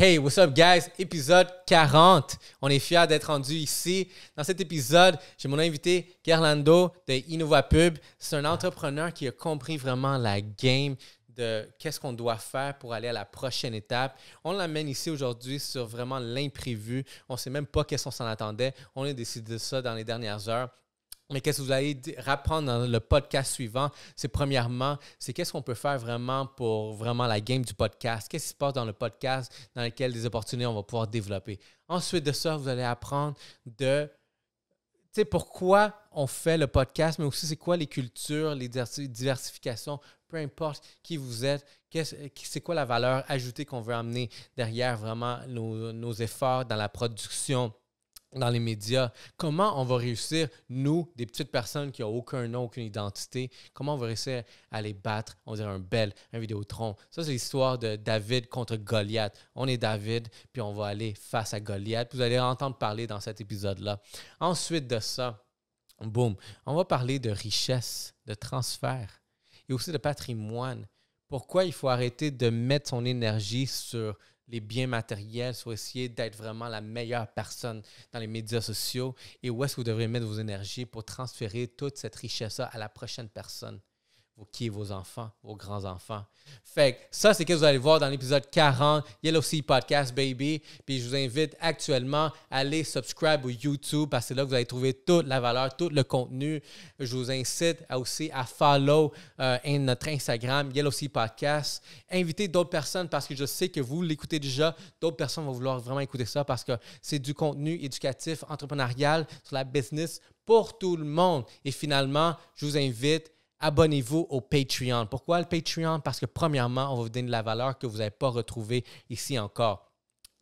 Hey, what's up, guys? Épisode 40. On est fiers d'être rendus ici. Dans cet épisode, j'ai mon invité, Gerlando de InnovaPub. C'est un entrepreneur qui a compris vraiment la game de qu'est-ce qu'on doit faire pour aller à la prochaine étape. On l'amène ici aujourd'hui sur vraiment l'imprévu. On ne sait même pas qu'est-ce qu'on s'en attendait. On a décidé de ça dans les dernières heures. Mais qu'est-ce que vous allez apprendre dans le podcast suivant? C'est premièrement, c'est qu'est-ce qu'on peut faire vraiment pour vraiment la game du podcast? Qu'est-ce qui se passe dans le podcast dans lequel des opportunités on va pouvoir développer? Ensuite de ça, vous allez apprendre de tu sais, pourquoi on fait le podcast, mais aussi c'est quoi les cultures, les diversifications, peu importe qui vous êtes, c'est quoi la valeur ajoutée qu'on veut amener derrière vraiment nos efforts dans la production dans les médias, comment on va réussir, nous, des petites personnes qui n'ont aucun nom, aucune identité, comment on va réussir à les battre, on dirait un bel, un vidéotron. Ça, c'est l'histoire de David contre Goliath. On est David, puis on va aller face à Goliath. vous allez entendre parler dans cet épisode-là. Ensuite de ça, boum, on va parler de richesse, de transfert et aussi de patrimoine. Pourquoi il faut arrêter de mettre son énergie sur les biens matériels, soit essayer d'être vraiment la meilleure personne dans les médias sociaux et où est-ce que vous devrez mettre vos énergies pour transférer toute cette richesse à la prochaine personne. Qui est vos enfants, vos grands-enfants. Fait ça, c'est ce que vous allez voir dans l'épisode 40, Yellow Sea Podcast Baby. Puis je vous invite actuellement à aller subscribe au YouTube parce que c'est là que vous allez trouver toute la valeur, tout le contenu. Je vous incite aussi à follow euh, notre Instagram, Yellow Sea Podcast. Invitez d'autres personnes parce que je sais que vous l'écoutez déjà. D'autres personnes vont vouloir vraiment écouter ça parce que c'est du contenu éducatif, entrepreneurial, sur la business pour tout le monde. Et finalement, je vous invite abonnez-vous au Patreon. Pourquoi le Patreon? Parce que premièrement, on va vous donner de la valeur que vous n'avez pas retrouvée ici encore.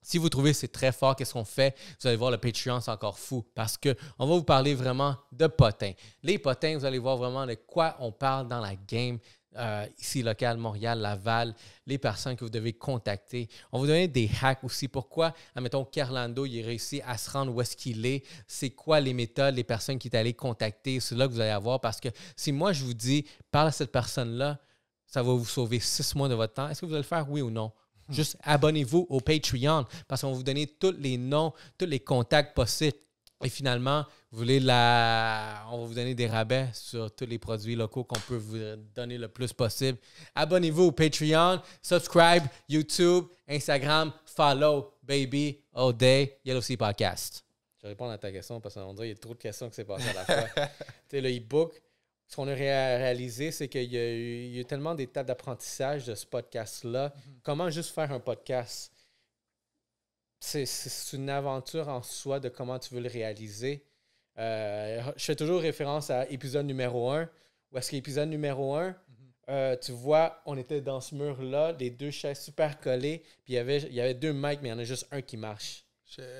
Si vous trouvez c'est très fort, qu'est-ce qu'on fait? Vous allez voir le Patreon, c'est encore fou parce qu'on va vous parler vraiment de potins. Les potins, vous allez voir vraiment de quoi on parle dans la game. Euh, ici local, Montréal, Laval, les personnes que vous devez contacter. On vous donner des hacks aussi. Pourquoi, admettons, Carlando, il réussit à se rendre où est-ce qu'il est. C'est quoi les méthodes, les personnes qui est allé contacter. C'est là que vous allez avoir. Parce que si moi, je vous dis, parle à cette personne-là, ça va vous sauver six mois de votre temps. Est-ce que vous allez le faire, oui ou non? Juste abonnez-vous au Patreon parce qu'on va vous donner tous les noms, tous les contacts possibles et finalement, voulez la. On va vous donner des rabais sur tous les produits locaux qu'on peut vous donner le plus possible. Abonnez-vous au Patreon, subscribe, YouTube, Instagram, follow, baby, all day, Yellow Sea Podcast. Je vais répondre à ta question parce qu'on dirait qu'il y a trop de questions qui s'est passées à la fois. tu sais, le e-book, ce qu'on a réalisé, c'est qu'il y, a eu tellement d'étapes d'apprentissage de ce podcast-là. Mhm. Comment juste faire un podcast? c'est une aventure en soi de comment tu veux le réaliser. Euh, je fais toujours référence à épisode numéro 1, où est-ce qu'épisode numéro 1, mhm. euh, tu vois, on était dans ce mur-là, les deux chaises super collées, puis y il y avait deux mics, mais il y en a juste un qui marche.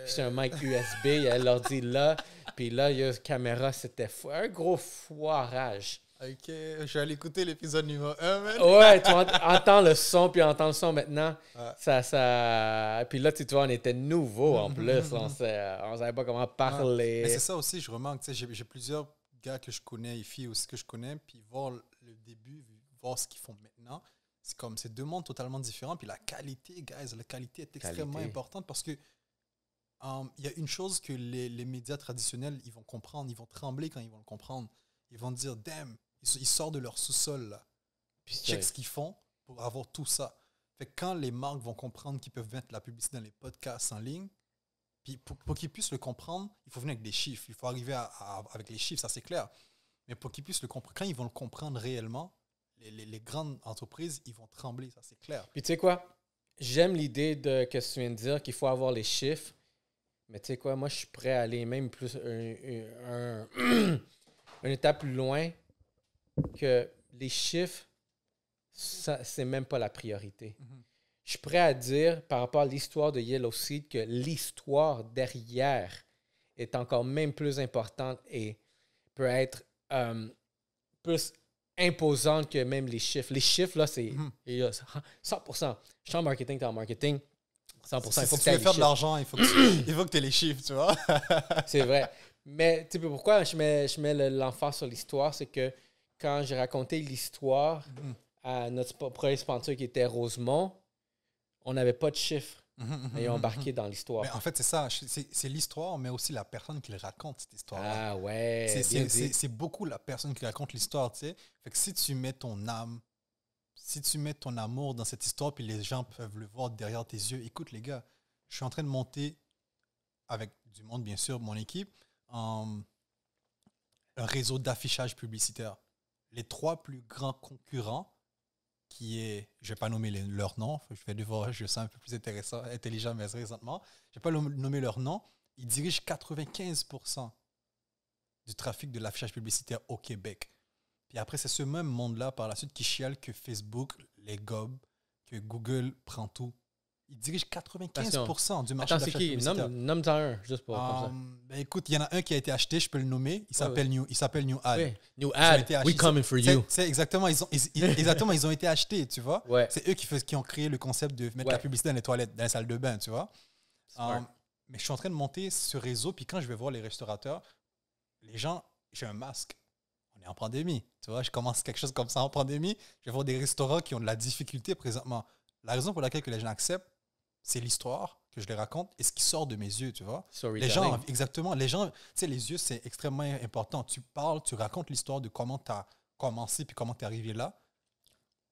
C'est un mic USB, il y a l'ordi là, puis là, il y a une caméra, c'était un gros foirage. Ok, je vais aller écouter l'épisode numéro 1, Ouais, tu entends le son, puis entends le son maintenant. Ça, ça... Puis là, tu vois, on était nouveaux en mhm, plus. Mhm, on mhm. euh, ne savait pas comment parler. Mais c'est ça aussi, je remarque. J'ai plusieurs gars que je connais, et filles aussi que je connais, puis voir le début, voir ce qu'ils font maintenant. C'est comme, ces deux mondes totalement différents. Puis la qualité, guys, la qualité est extrêmement importante parce que um, il y a une chose que les, les médias traditionnels, ils vont comprendre, ils vont trembler quand ils vont le comprendre. Ils vont dire, damn, ils, sortent de leur sous-sol, là. Puis ce qu'ils font pour avoir tout ça. Fait quand les marques vont comprendre qu'ils peuvent mettre la publicité dans les podcasts en ligne, puis pour, qu'ils puissent le comprendre, il faut venir avec des chiffres. Il faut arriver avec les chiffres, ça c'est clair. Mais pour qu'ils puissent le comprendre, quand ils vont le comprendre réellement, les, grandes entreprises, ils vont trembler, ça c'est clair. Puis tu sais quoi? J'aime l'idée de que tu viens de dire qu'il faut avoir les chiffres. Mais tu sais quoi? Moi, je suis prêt à aller même plus un, un, une étape plus loin que les chiffres, ça, c'est même pas la priorité. Je suis prêt à dire, par rapport à l'histoire de Yellow Seed, que l'histoire derrière est encore même plus importante et peut être euh, plus imposante que même les chiffres. Les chiffres, là, c'est 100%. Mhm. Je suis en marketing, tu es en marketing. 100%. il faut que tu veux faire de l'argent, il faut que tu aies les chiffres, tu vois. c'est vrai. Mais tu sais pourquoi je mets, je mets l'enfant sur l'histoire, c'est que quand j'ai raconté l'histoire mhm. à notre premier sponsor qui était Rosemont, on n'avait pas de chiffres. mais mhm, mhm, embarqué dans l'histoire. En fait, c'est ça, c'est l'histoire, mais aussi la personne qui le raconte, cette histoire. Ah ouais. C'est beaucoup la personne qui raconte l'histoire, tu sais. Fait que si tu mets ton âme si tu mets ton amour dans cette histoire, puis les gens peuvent le voir derrière tes yeux, écoute les gars, je suis en train de monter avec du monde, bien sûr, mon équipe, un réseau d'affichage publicitaire les trois plus grands concurrents, qui est, je vais pas nommer leur nom, je vais devoir, je sens un peu plus intéressant, intelligent, mais récemment, je vais pas nommer leur nom, ils dirigent 95% du trafic de l'affichage publicitaire au Québec. Puis après, c'est ce même monde-là par la suite qui chiale que Facebook les gobe, que Google prend tout il dirige 95% du marché de la qui? Nomme, nomme un, juste pour. Euh, ben, écoute, il y en a un qui a été acheté, je peux le nommer. Il s'appelle New, il s'appelle New Ad. New Ad, we coming for you. C'est exactement, ils ont, exactement, ils ont été achetés, tu vois. C'est eux qui, qui ont créé le concept de mettre la publicité dans les toilettes, dans les salles de bain, tu vois. Euh, mais je suis en train de monter ce réseau, puis quand je vais voir les restaurateurs, les gens, j'ai un masque. On est en pandémie, tu vois. Je commence quelque chose comme ça en pandémie. Je vais voir des restaurants qui ont de la difficulté présentement. La raison pour laquelle que les gens acceptent c'est l'histoire que je les raconte et ce qui sort de mes yeux, tu vois. les gens, exactement, les gens, tu sais, les yeux, c'est extrêmement important. Tu parles, tu racontes l'histoire de comment tu as commencé puis comment tu es arrivé là.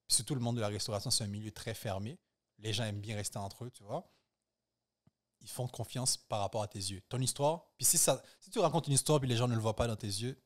Puis surtout, le monde de la restauration, c'est un milieu très fermé. Les gens aiment bien rester entre eux, tu vois. Ils font confiance par rapport à tes yeux. Ton histoire, puis si, ça, si tu racontes une histoire puis les gens ne le voient pas dans tes yeux,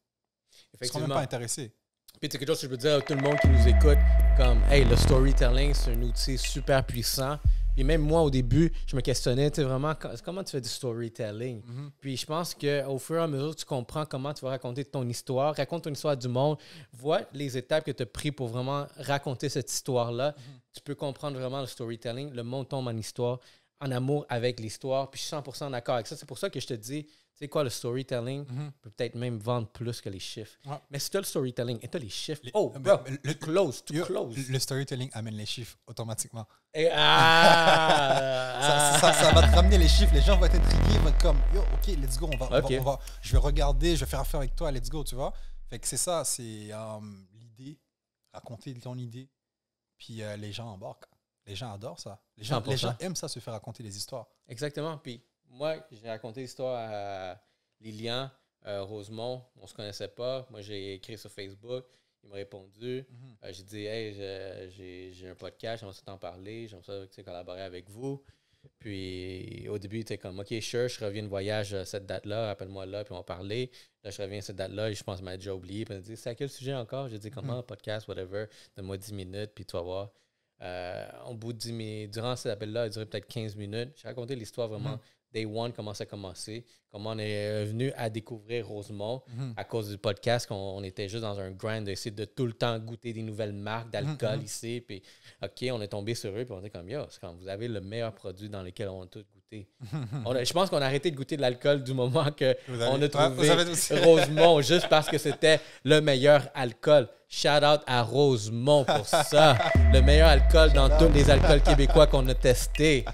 ils ne seront même pas intéressés. Puis c'est quelque chose que je veux dire à tout le monde qui nous écoute, comme, hey, le storytelling, c'est un outil super puissant. Et même moi, au début, je me questionnais, tu sais, vraiment, comment tu fais du storytelling? Mhm. Puis je pense qu'au fur et à mesure, tu comprends comment tu vas raconter ton histoire. Raconte ton histoire du monde. Vois les étapes que tu as prises pour vraiment raconter cette histoire-là. Mhm. Tu peux comprendre vraiment le storytelling. Le monde tombe en histoire, en amour avec l'histoire. Puis je suis 100% d'accord avec ça. C'est pour ça que je te dis, sais quoi, le storytelling mhm. peut peut-être même vendre plus que les chiffres. Mais si tu le storytelling et tu as les chiffres, oh, bro, le, close, tu close. Le storytelling amène les chiffres automatiquement. Ah! ça, va te ramener les chiffres. Les gens vont être intrigués, vont être comme, yo, ok, let's go, on va, je vais regarder, je vais faire affaire avec toi, let's go, tu vois. Fait que c'est ça, c'est euh, l'idée, raconter ton idée, puis euh, les gens embarquent. Les gens adorent ça. Les gens, les gens aiment ça, se faire raconter des histoires. Exactement. Puis moi, j'ai raconté l'histoire à Lilian, euh, Rosemont, on se connaissait pas. Moi, j'ai écrit sur Facebook. Il m'a répondu. Mhm. Euh, j'ai dit Hey, j'ai un podcast, j'aimerais t'en parler, j'aimerais ça collaborer avec vous. Puis au début, tu es comme OK, sure, je reviens de voyage à euh, cette date-là, appelle-moi là, puis on va parler. Là, je reviens à cette date-là, et je pense m'être m'a déjà oublié. Puis m'a dit C'est à quel sujet encore J'ai dit Comment, mhm. podcast, whatever, donne-moi 10 minutes, puis tu vas voir. au bout de 10 minutes, durant cet appel-là, il durait peut-être 15 minutes. J'ai raconté l'histoire vraiment mhm. Day One, comment ça a commencé, comment on est venu à découvrir Rosemont mhm. à cause du podcast, qu'on était juste dans un grind d'essayer de tout le temps goûter des nouvelles marques d'alcool mhm, mhm. ici. Puis, OK, on est tombé sur eux, puis on était comme, yo, c'est quand vous avez le meilleur produit dans lequel on a tout goûté. je pense qu'on a arrêté de goûter de l'alcool du moment qu'on a ah, trouvé Rosemont juste parce que c'était le meilleur alcool. Shout out à Rosemont pour ça. le meilleur alcool dans tous les alcools québécois qu'on a testés.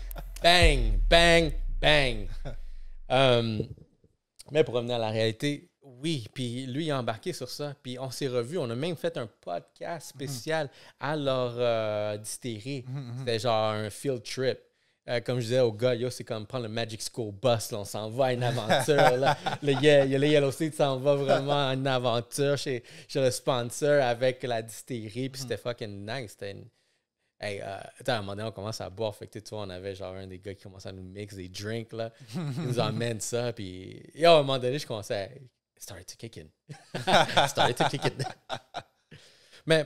Bang, bang, Bang! Euh, mais pour revenir à la réalité, oui, puis lui, il a embarqué sur ça. Puis on s'est revus. On a même fait un podcast mhm. spécial à leur euh, mhm, mhm. C'était genre un field trip. Euh, comme je disais au gars, yo, c'est comme prendre le Magic School Bus. on s'en va à une aventure. Là. Le, le, Yellow Seed s'en va vraiment à une aventure chez, le sponsor avec la distillerie. Puis c'était fucking nice. C'était Hey, euh, à un moment donné, on commence à boire. Fait que, tu on avait genre un des gars qui commençait à nous mixer des drinks, là. Il nous emmène ça. Puis, et à un moment donné, je commençais Started to kick in. started to kick in. Mais,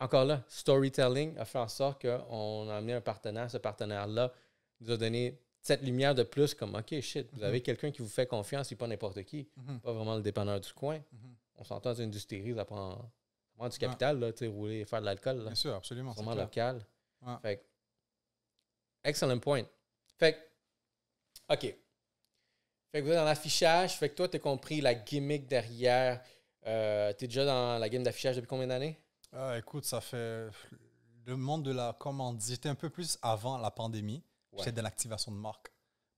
encore là, storytelling a fait en sorte qu'on a amené un partenaire. Ce partenaire-là nous a donné cette lumière de plus, comme OK, shit, vous avez mhm. quelqu'un qui vous fait confiance, et pas n'importe qui. Mhm. Pas vraiment le dépanneur du coin. Mhm. On s'entend dans une industrie, ça prend du capital, ouais. es rouler, faire de l'alcool. Bien sûr, absolument. Vraiment local. excellent point. Fait OK. Fait que vous êtes dans l'affichage. Fait que toi, tu as compris la gimmick derrière. Euh, tu es déjà dans la game d'affichage depuis combien d'années? Euh, écoute, ça fait le monde de la commande. J'étais un peu plus avant la pandémie. J'étais dans l'activation de marque.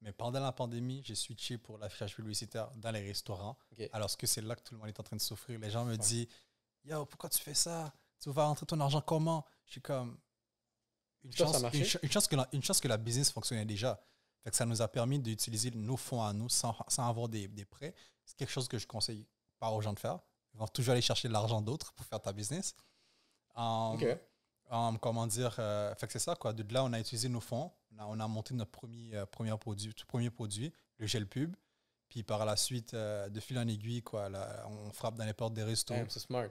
Mais pendant la pandémie, j'ai switché pour l'affichage publicitaire dans les restaurants. Alors que c'est là que tout le monde est en train de souffrir. Les gens me disent Yo, pourquoi tu fais ça Tu vas rentrer ton argent comment Je suis comme. Une chance, que la, une que la business fonctionnait déjà. Fait que ça nous a permis d'utiliser nos fonds à nous sans, sans avoir des, des prêts. C'est quelque chose que je conseille pas aux gens de faire. Ils vont toujours aller chercher de l'argent d'autres pour faire ta business. Hum, ok. Hum, comment dire euh, Fait que c'est ça, quoi. De là, on a utilisé nos fonds. On a, on a monté notre premier, euh, premier, produit, tout premier produit, le gel pub. Puis par la suite, euh, de fil en aiguille, quoi, on frappe dans les portes des restaurants. c'est euh,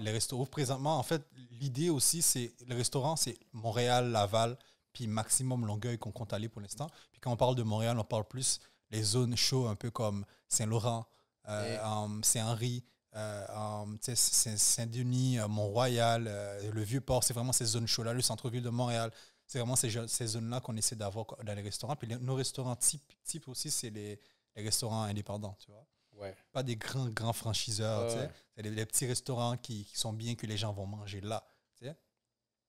les, restaurants présentement. En fait, l'idée aussi, c'est le restaurant, c'est Montréal, Laval, puis maximum Longueuil qu'on compte aller pour l'instant. Puis quand on parle de Montréal, on parle plus les zones chaudes, un peu comme Saint-Laurent, Saint-Henri, Saint-Denis, Mont-Royal, le Vieux-Port. C'est vraiment ces zones chaudes-là, le centre-ville de Montréal. C'est vraiment ces, ces zones-là qu'on essaie d'avoir dans les restaurants. Puis nos restaurants type, type aussi, c'est les les restaurants indépendants, tu vois. Ouais. Pas des grands, grands franchiseurs, tu C'est des petits restaurants qui, sont bien, que les gens vont manger là, tu sais.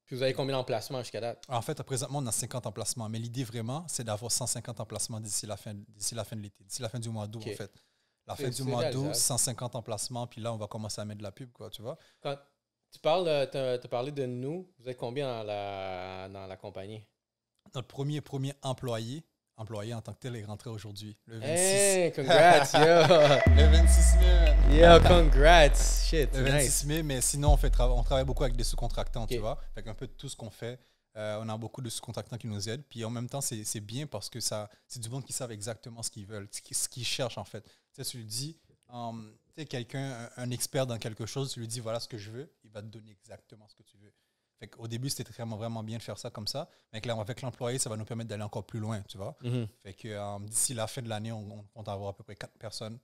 Puis vous avez combien d'emplacements jusqu'à date? En fait, présentement, on a 50 emplacements. Mais l'idée vraiment, c'est d'avoir 150 emplacements d'ici la fin, d'ici la fin de l'été, d'ici la fin du mois d'août, en fait. La fin du mois d'août, 150 emplacements, puis là, on va commencer à mettre de la pub, quoi, tu vois. Quand tu parles, euh, tu as, parlé de nous, vous avez combien dans la, dans la compagnie? Notre premier, premier employé, employé en tant que tel est rentré aujourd'hui, le 26. congrats, yo! le 26 mai. congrats, shit, Le 26 mai, mais sinon, on, fait on travaille beaucoup avec des sous-contractants, tu vois. Fait un peu tout ce qu'on fait, euh, on a beaucoup de sous-contractants qui nous aident. Puis en même temps, c'est bien parce que ça c'est du monde qui savent exactement ce qu'ils veulent, ce qu'ils cherchent, en fait. Tu sais, tu lui dis, hum, tu sais, quelqu'un, un expert dans quelque chose, tu lui dis, voilà ce que je veux, il va te donner exactement ce que tu veux. Au début, c'était vraiment, vraiment bien de faire ça comme ça. Mais avec l'employé, ça va nous permettre d'aller encore plus loin, tu vois. Mhm. que euh, d'ici la fin de l'année, on, compte avoir à peu près quatre personnes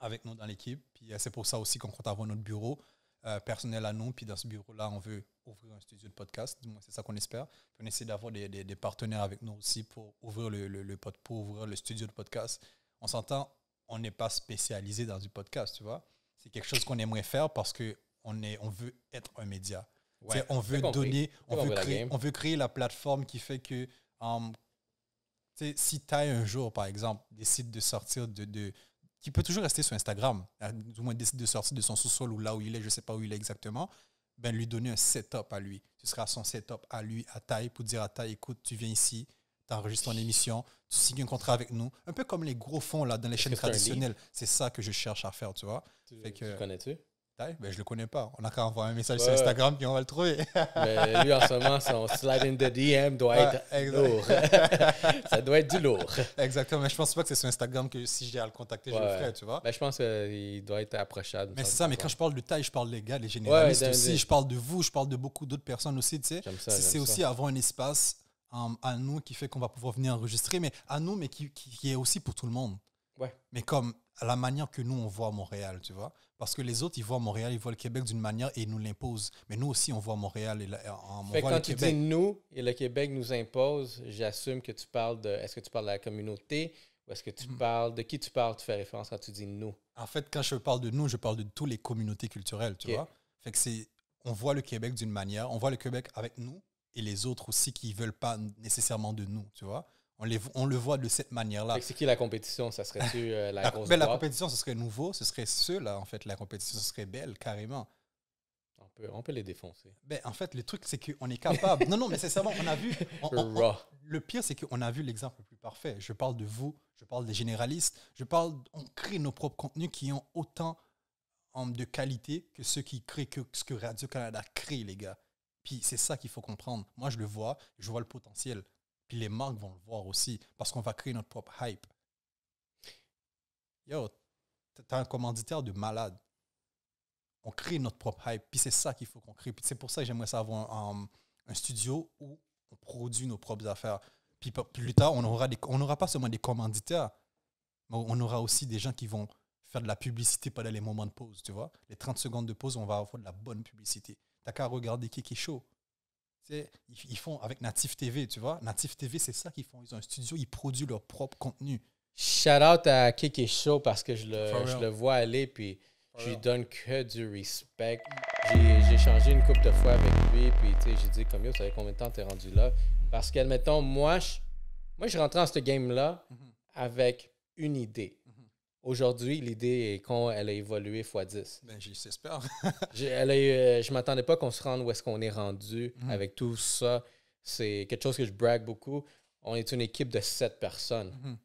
avec nous dans l'équipe. Puis euh, c'est pour ça aussi qu'on compte avoir notre bureau euh, personnel à nous. Puis dans ce bureau-là, on veut ouvrir un studio de podcast. c'est ça qu'on espère. on essaie d'avoir des, partenaires avec nous aussi pour ouvrir le, le, pour ouvrir le studio de podcast. On s'entend, on n'est pas spécialisé dans du podcast, tu vois. C'est quelque chose qu'on aimerait faire parce qu'on on veut être un média on veut donner, on veut, créer, on veut, créer, la plateforme qui fait que um, si Taille un jour, par exemple, décide de sortir de, de qui peut toujours rester sur Instagram, du moins décide de sortir de son sous-sol ou là où il est, je ne sais pas où il est exactement, ben lui donner un setup à lui. Ce sera son setup à lui, à taille, pour dire à taille, écoute, tu viens ici, tu enregistres ton émission, tu signes un contrat avec nous. Un peu comme les gros fonds là dans les chaînes traditionnelles. C'est ça que je cherche à faire, tu vois. tu connais-tu? Ben, je le connais pas. On a qu'à envoyer un message sur Instagram puis on va le trouver. Mais lui, en ce moment, son slide in the DM doit être lourd. ça doit être du lourd. Exactement. Mais je pense pas que c'est sur Instagram que si j'ai à le contacter, je le ferai, tu vois. Ben, je pense qu'il euh, doit être approchable. Mais c'est ça. Mais quand je parle de taille, je parle des gars, les généralistes aussi. Je parle de vous, je parle de beaucoup d'autres personnes aussi, tu sais. C'est aussi avoir un espace um, à nous qui fait qu'on va pouvoir venir enregistrer, mais à nous, mais qui, qui, est aussi pour tout le monde. Ouais. Mais comme la manière que nous, on voit à Montréal, tu vois. Parce que les autres, ils voient Montréal, ils voient le Québec d'une manière et ils nous l'imposent. Mais nous aussi, on voit Montréal et Montréal quand tu dis nous et le Québec nous impose, j'assume que tu parles de. Est-ce que tu parles de la communauté ou est-ce que tu mhm. parles. De qui tu parles Tu fais référence quand tu dis nous En fait, quand je parle de nous, je parle de toutes les communautés culturelles, tu vois. Fait que c'est. On voit le Québec d'une manière, on voit le Québec avec nous et les autres aussi qui ne veulent pas nécessairement de nous, tu vois. On, le voit de cette manière-là. C'est qui la compétition Ça serait euh, la, ben, compétition, ce serait nouveau, ce serait ceux-là, en fait. La compétition, serait belle, carrément. On peut, on peut les défoncer. Ben, en fait, le truc, c'est qu'on est capable. non, non, mais c'est ça, on a vu. le pire, c'est qu'on a vu l'exemple le plus parfait. Je parle de vous, je parle des généralistes, je parle. On crée nos propres contenus qui ont autant de qualité que ceux qui créent, que ce que Radio-Canada crée, les gars. Puis c'est ça qu'il faut comprendre. Moi, je le vois, je vois le potentiel. Puis les marques vont le voir aussi parce qu'on va créer notre propre hype. Yo, t'as un commanditaire de malade. On crée notre propre hype. Puis c'est ça qu'il faut qu'on crée. c'est pour ça que j'aimerais savoir um, un, studio où on produit nos propres affaires. Puis plus tard, on aura des, on n'aura pas seulement des commanditaires, mais on aura aussi des gens qui vont faire de la publicité pendant les moments de pause, tu vois. Les 30 secondes de pause, on va avoir de la bonne publicité. T'as qu'à regarder qui est chaud ils font avec Native TV, tu vois. Native TV, c'est ça qu'ils font. Ils ont un studio, ils produisent leur propre contenu. Shout out à Kiki Show parce que je le, je le vois aller, puis je lui donne que du respect. J'ai changé une couple de fois avec lui, puis j'ai dit, comme yo, tu fait combien de temps t'es rendu là? Parce que, mettons, moi, je, moi, je rentre dans ce game-là mhm. avec une idée. Aujourd'hui, l'idée est qu'elle a évolué x 10. Ben, j'espère. je, ne euh, je m'attendais pas qu'on se rende où est-ce qu'on est rendu mm. avec tout ça. C'est quelque chose que je brague beaucoup. On est une équipe de sept personnes. Tu mm-hmm. ne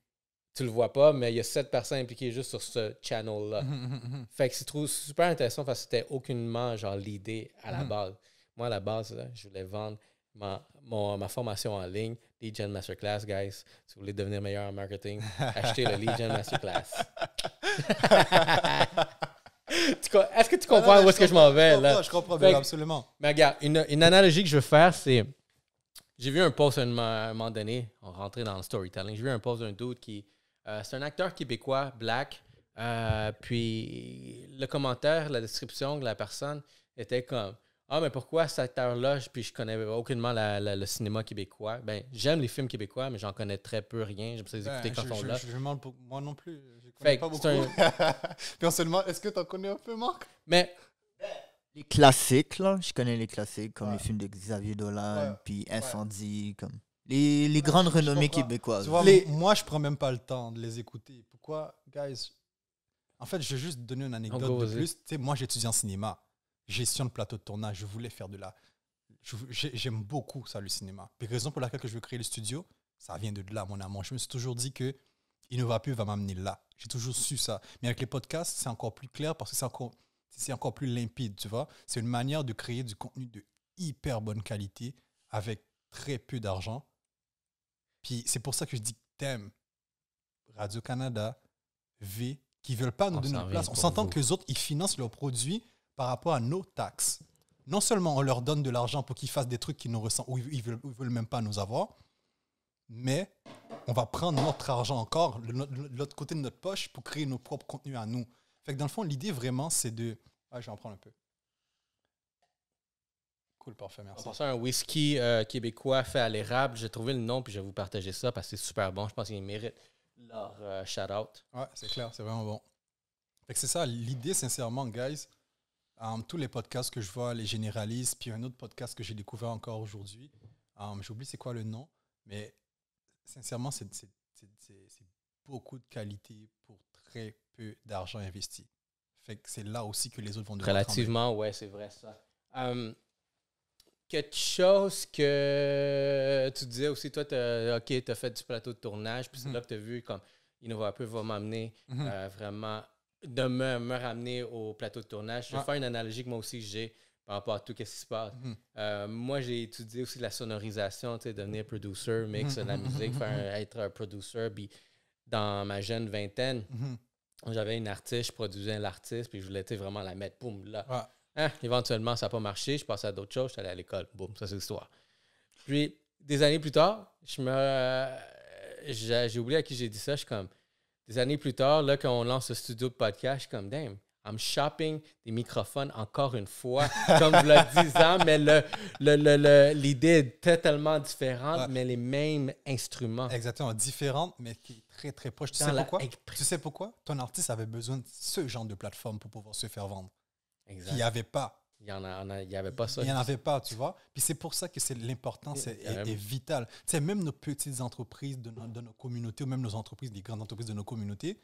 Tu le vois pas, mais il y a sept personnes impliquées juste sur ce channel-là. Mm-hmm, mm-hmm, fait que c'est super intéressant parce que c'était aucunement l'idée à la base. Moi, à la base, je voulais vendre ma formation en ligne, Legion Masterclass, guys. Si vous voulez devenir meilleur en marketing, achetez le Legion Masterclass. est-ce que tu comprends où est-ce que je m'en vais? Je comprends, je comprends bien, absolument. Mais regarde, une, analogie que je veux faire, c'est. J'ai vu un post à un moment donné, on rentrait dans le storytelling. J'ai vu un post d'un doute qui. Euh, c'est un acteur québécois, black. Euh, puis le commentaire, la description de la personne était comme ah, mais pourquoi cette heure-là, puis je connais aucunement la, le cinéma québécois? Ben, j'aime les films québécois, mais j'en connais très peu rien. J'aime ça les écouter quand on moi non plus. Je pas beaucoup. Un... est-ce que tu en connais un peu, Marc? Mais. Les classiques, là. Je connais les classiques, comme les films de Xavier Dolan, puis Incendie, comme. Les, grandes renommées québécoises. Moi, je prends même pas le temps de les écouter. Pourquoi, guys? En fait, je vais juste donner une anecdote de plus. Tu sais, moi, j'étudie en cinéma gestion de plateau de tournage. Je voulais faire de la. J'aime beaucoup ça, le cinéma. Puis, raison pour laquelle que je veux créer le studio, ça vient de là, mon amour. Je me suis toujours dit que ne va m'amener là. J'ai toujours su ça. Mais avec les podcasts, c'est encore plus clair parce que c'est encore, encore plus limpide, tu vois. C'est une manière de créer du contenu de hyper bonne qualité avec très peu d'argent. Puis c'est pour ça que je dis que t'aimes Radio-Canada, V, qui veulent pas nous donner une place. On s'entend que les autres, ils financent leurs produits par rapport à nos taxes. Non seulement on leur donne de l'argent pour qu'ils fassent des trucs qu'ils ne ressentent ou ils veulent, même pas nous avoir, mais on va prendre notre argent encore, l'autre côté de notre poche, pour créer nos propres contenus à nous. Fait que dans le fond, l'idée vraiment, c'est de. Ah, je vais en prendre un peu. Cool, parfait, merci. C'est un whisky euh, québécois fait à l'érable, j'ai trouvé le nom puis je vais vous partager ça parce que c'est super bon. Je pense qu'il mérite leur euh, shout-out. Ouais, c'est clair, c'est vraiment bon. Fait que c'est ça, l'idée, sincèrement, guys, Um, tous les podcasts que je vois, les généralistes, puis un autre podcast que j'ai découvert encore aujourd'hui, um, j'oublie c'est quoi le nom, mais sincèrement, c'est beaucoup de qualité pour très peu d'argent investi. Fait que c'est là aussi que les autres vont devoir. Relativement, ouais, c'est vrai ça. Um, quelque chose que tu disais aussi, toi, as, OK, tu as fait du plateau de tournage, puis c'est mm-hmm. là que tu as vu comme Innova peu va m'amener mm-hmm. euh, vraiment de me, ramener au plateau de tournage. Je vais faire une analogie que moi aussi j'ai par rapport à tout ce qui se passe. Mhm. Euh, moi, j'ai étudié aussi la sonorisation, devenir producer, mix de mhm. la musique, faire, être un producer. Puis dans ma jeune vingtaine, mhm. j'avais une artiste, je produisais l'artiste, puis je voulais vraiment la mettre, boum, là. Hein? éventuellement, ça n'a pas marché, je passais à d'autres choses, je suis allé à l'école, boum, ça c'est l'histoire. Puis des années plus tard, je me... Euh, j'ai oublié à qui j'ai dit ça, je suis comme des années plus tard, là, quand on lance le studio de podcast, comme, damn, I'm shopping des microphones encore une fois, comme vous le dit, mais l'idée le, le, le, était tellement différente, mais les mêmes instruments. Exactement, différente, mais qui est très, très proche. Tu sais, pourquoi? tu sais pourquoi? Ton artiste avait besoin de ce genre de plateforme pour pouvoir se faire vendre. Il n'y avait pas il n'y en, avait pas ça. Il n'y en avait pas, tu vois. Puis c'est pour ça que c'est l'importance est, vitale. Tu sais, même nos petites entreprises de, nos communautés, ou même nos entreprises, les grandes entreprises de nos communautés,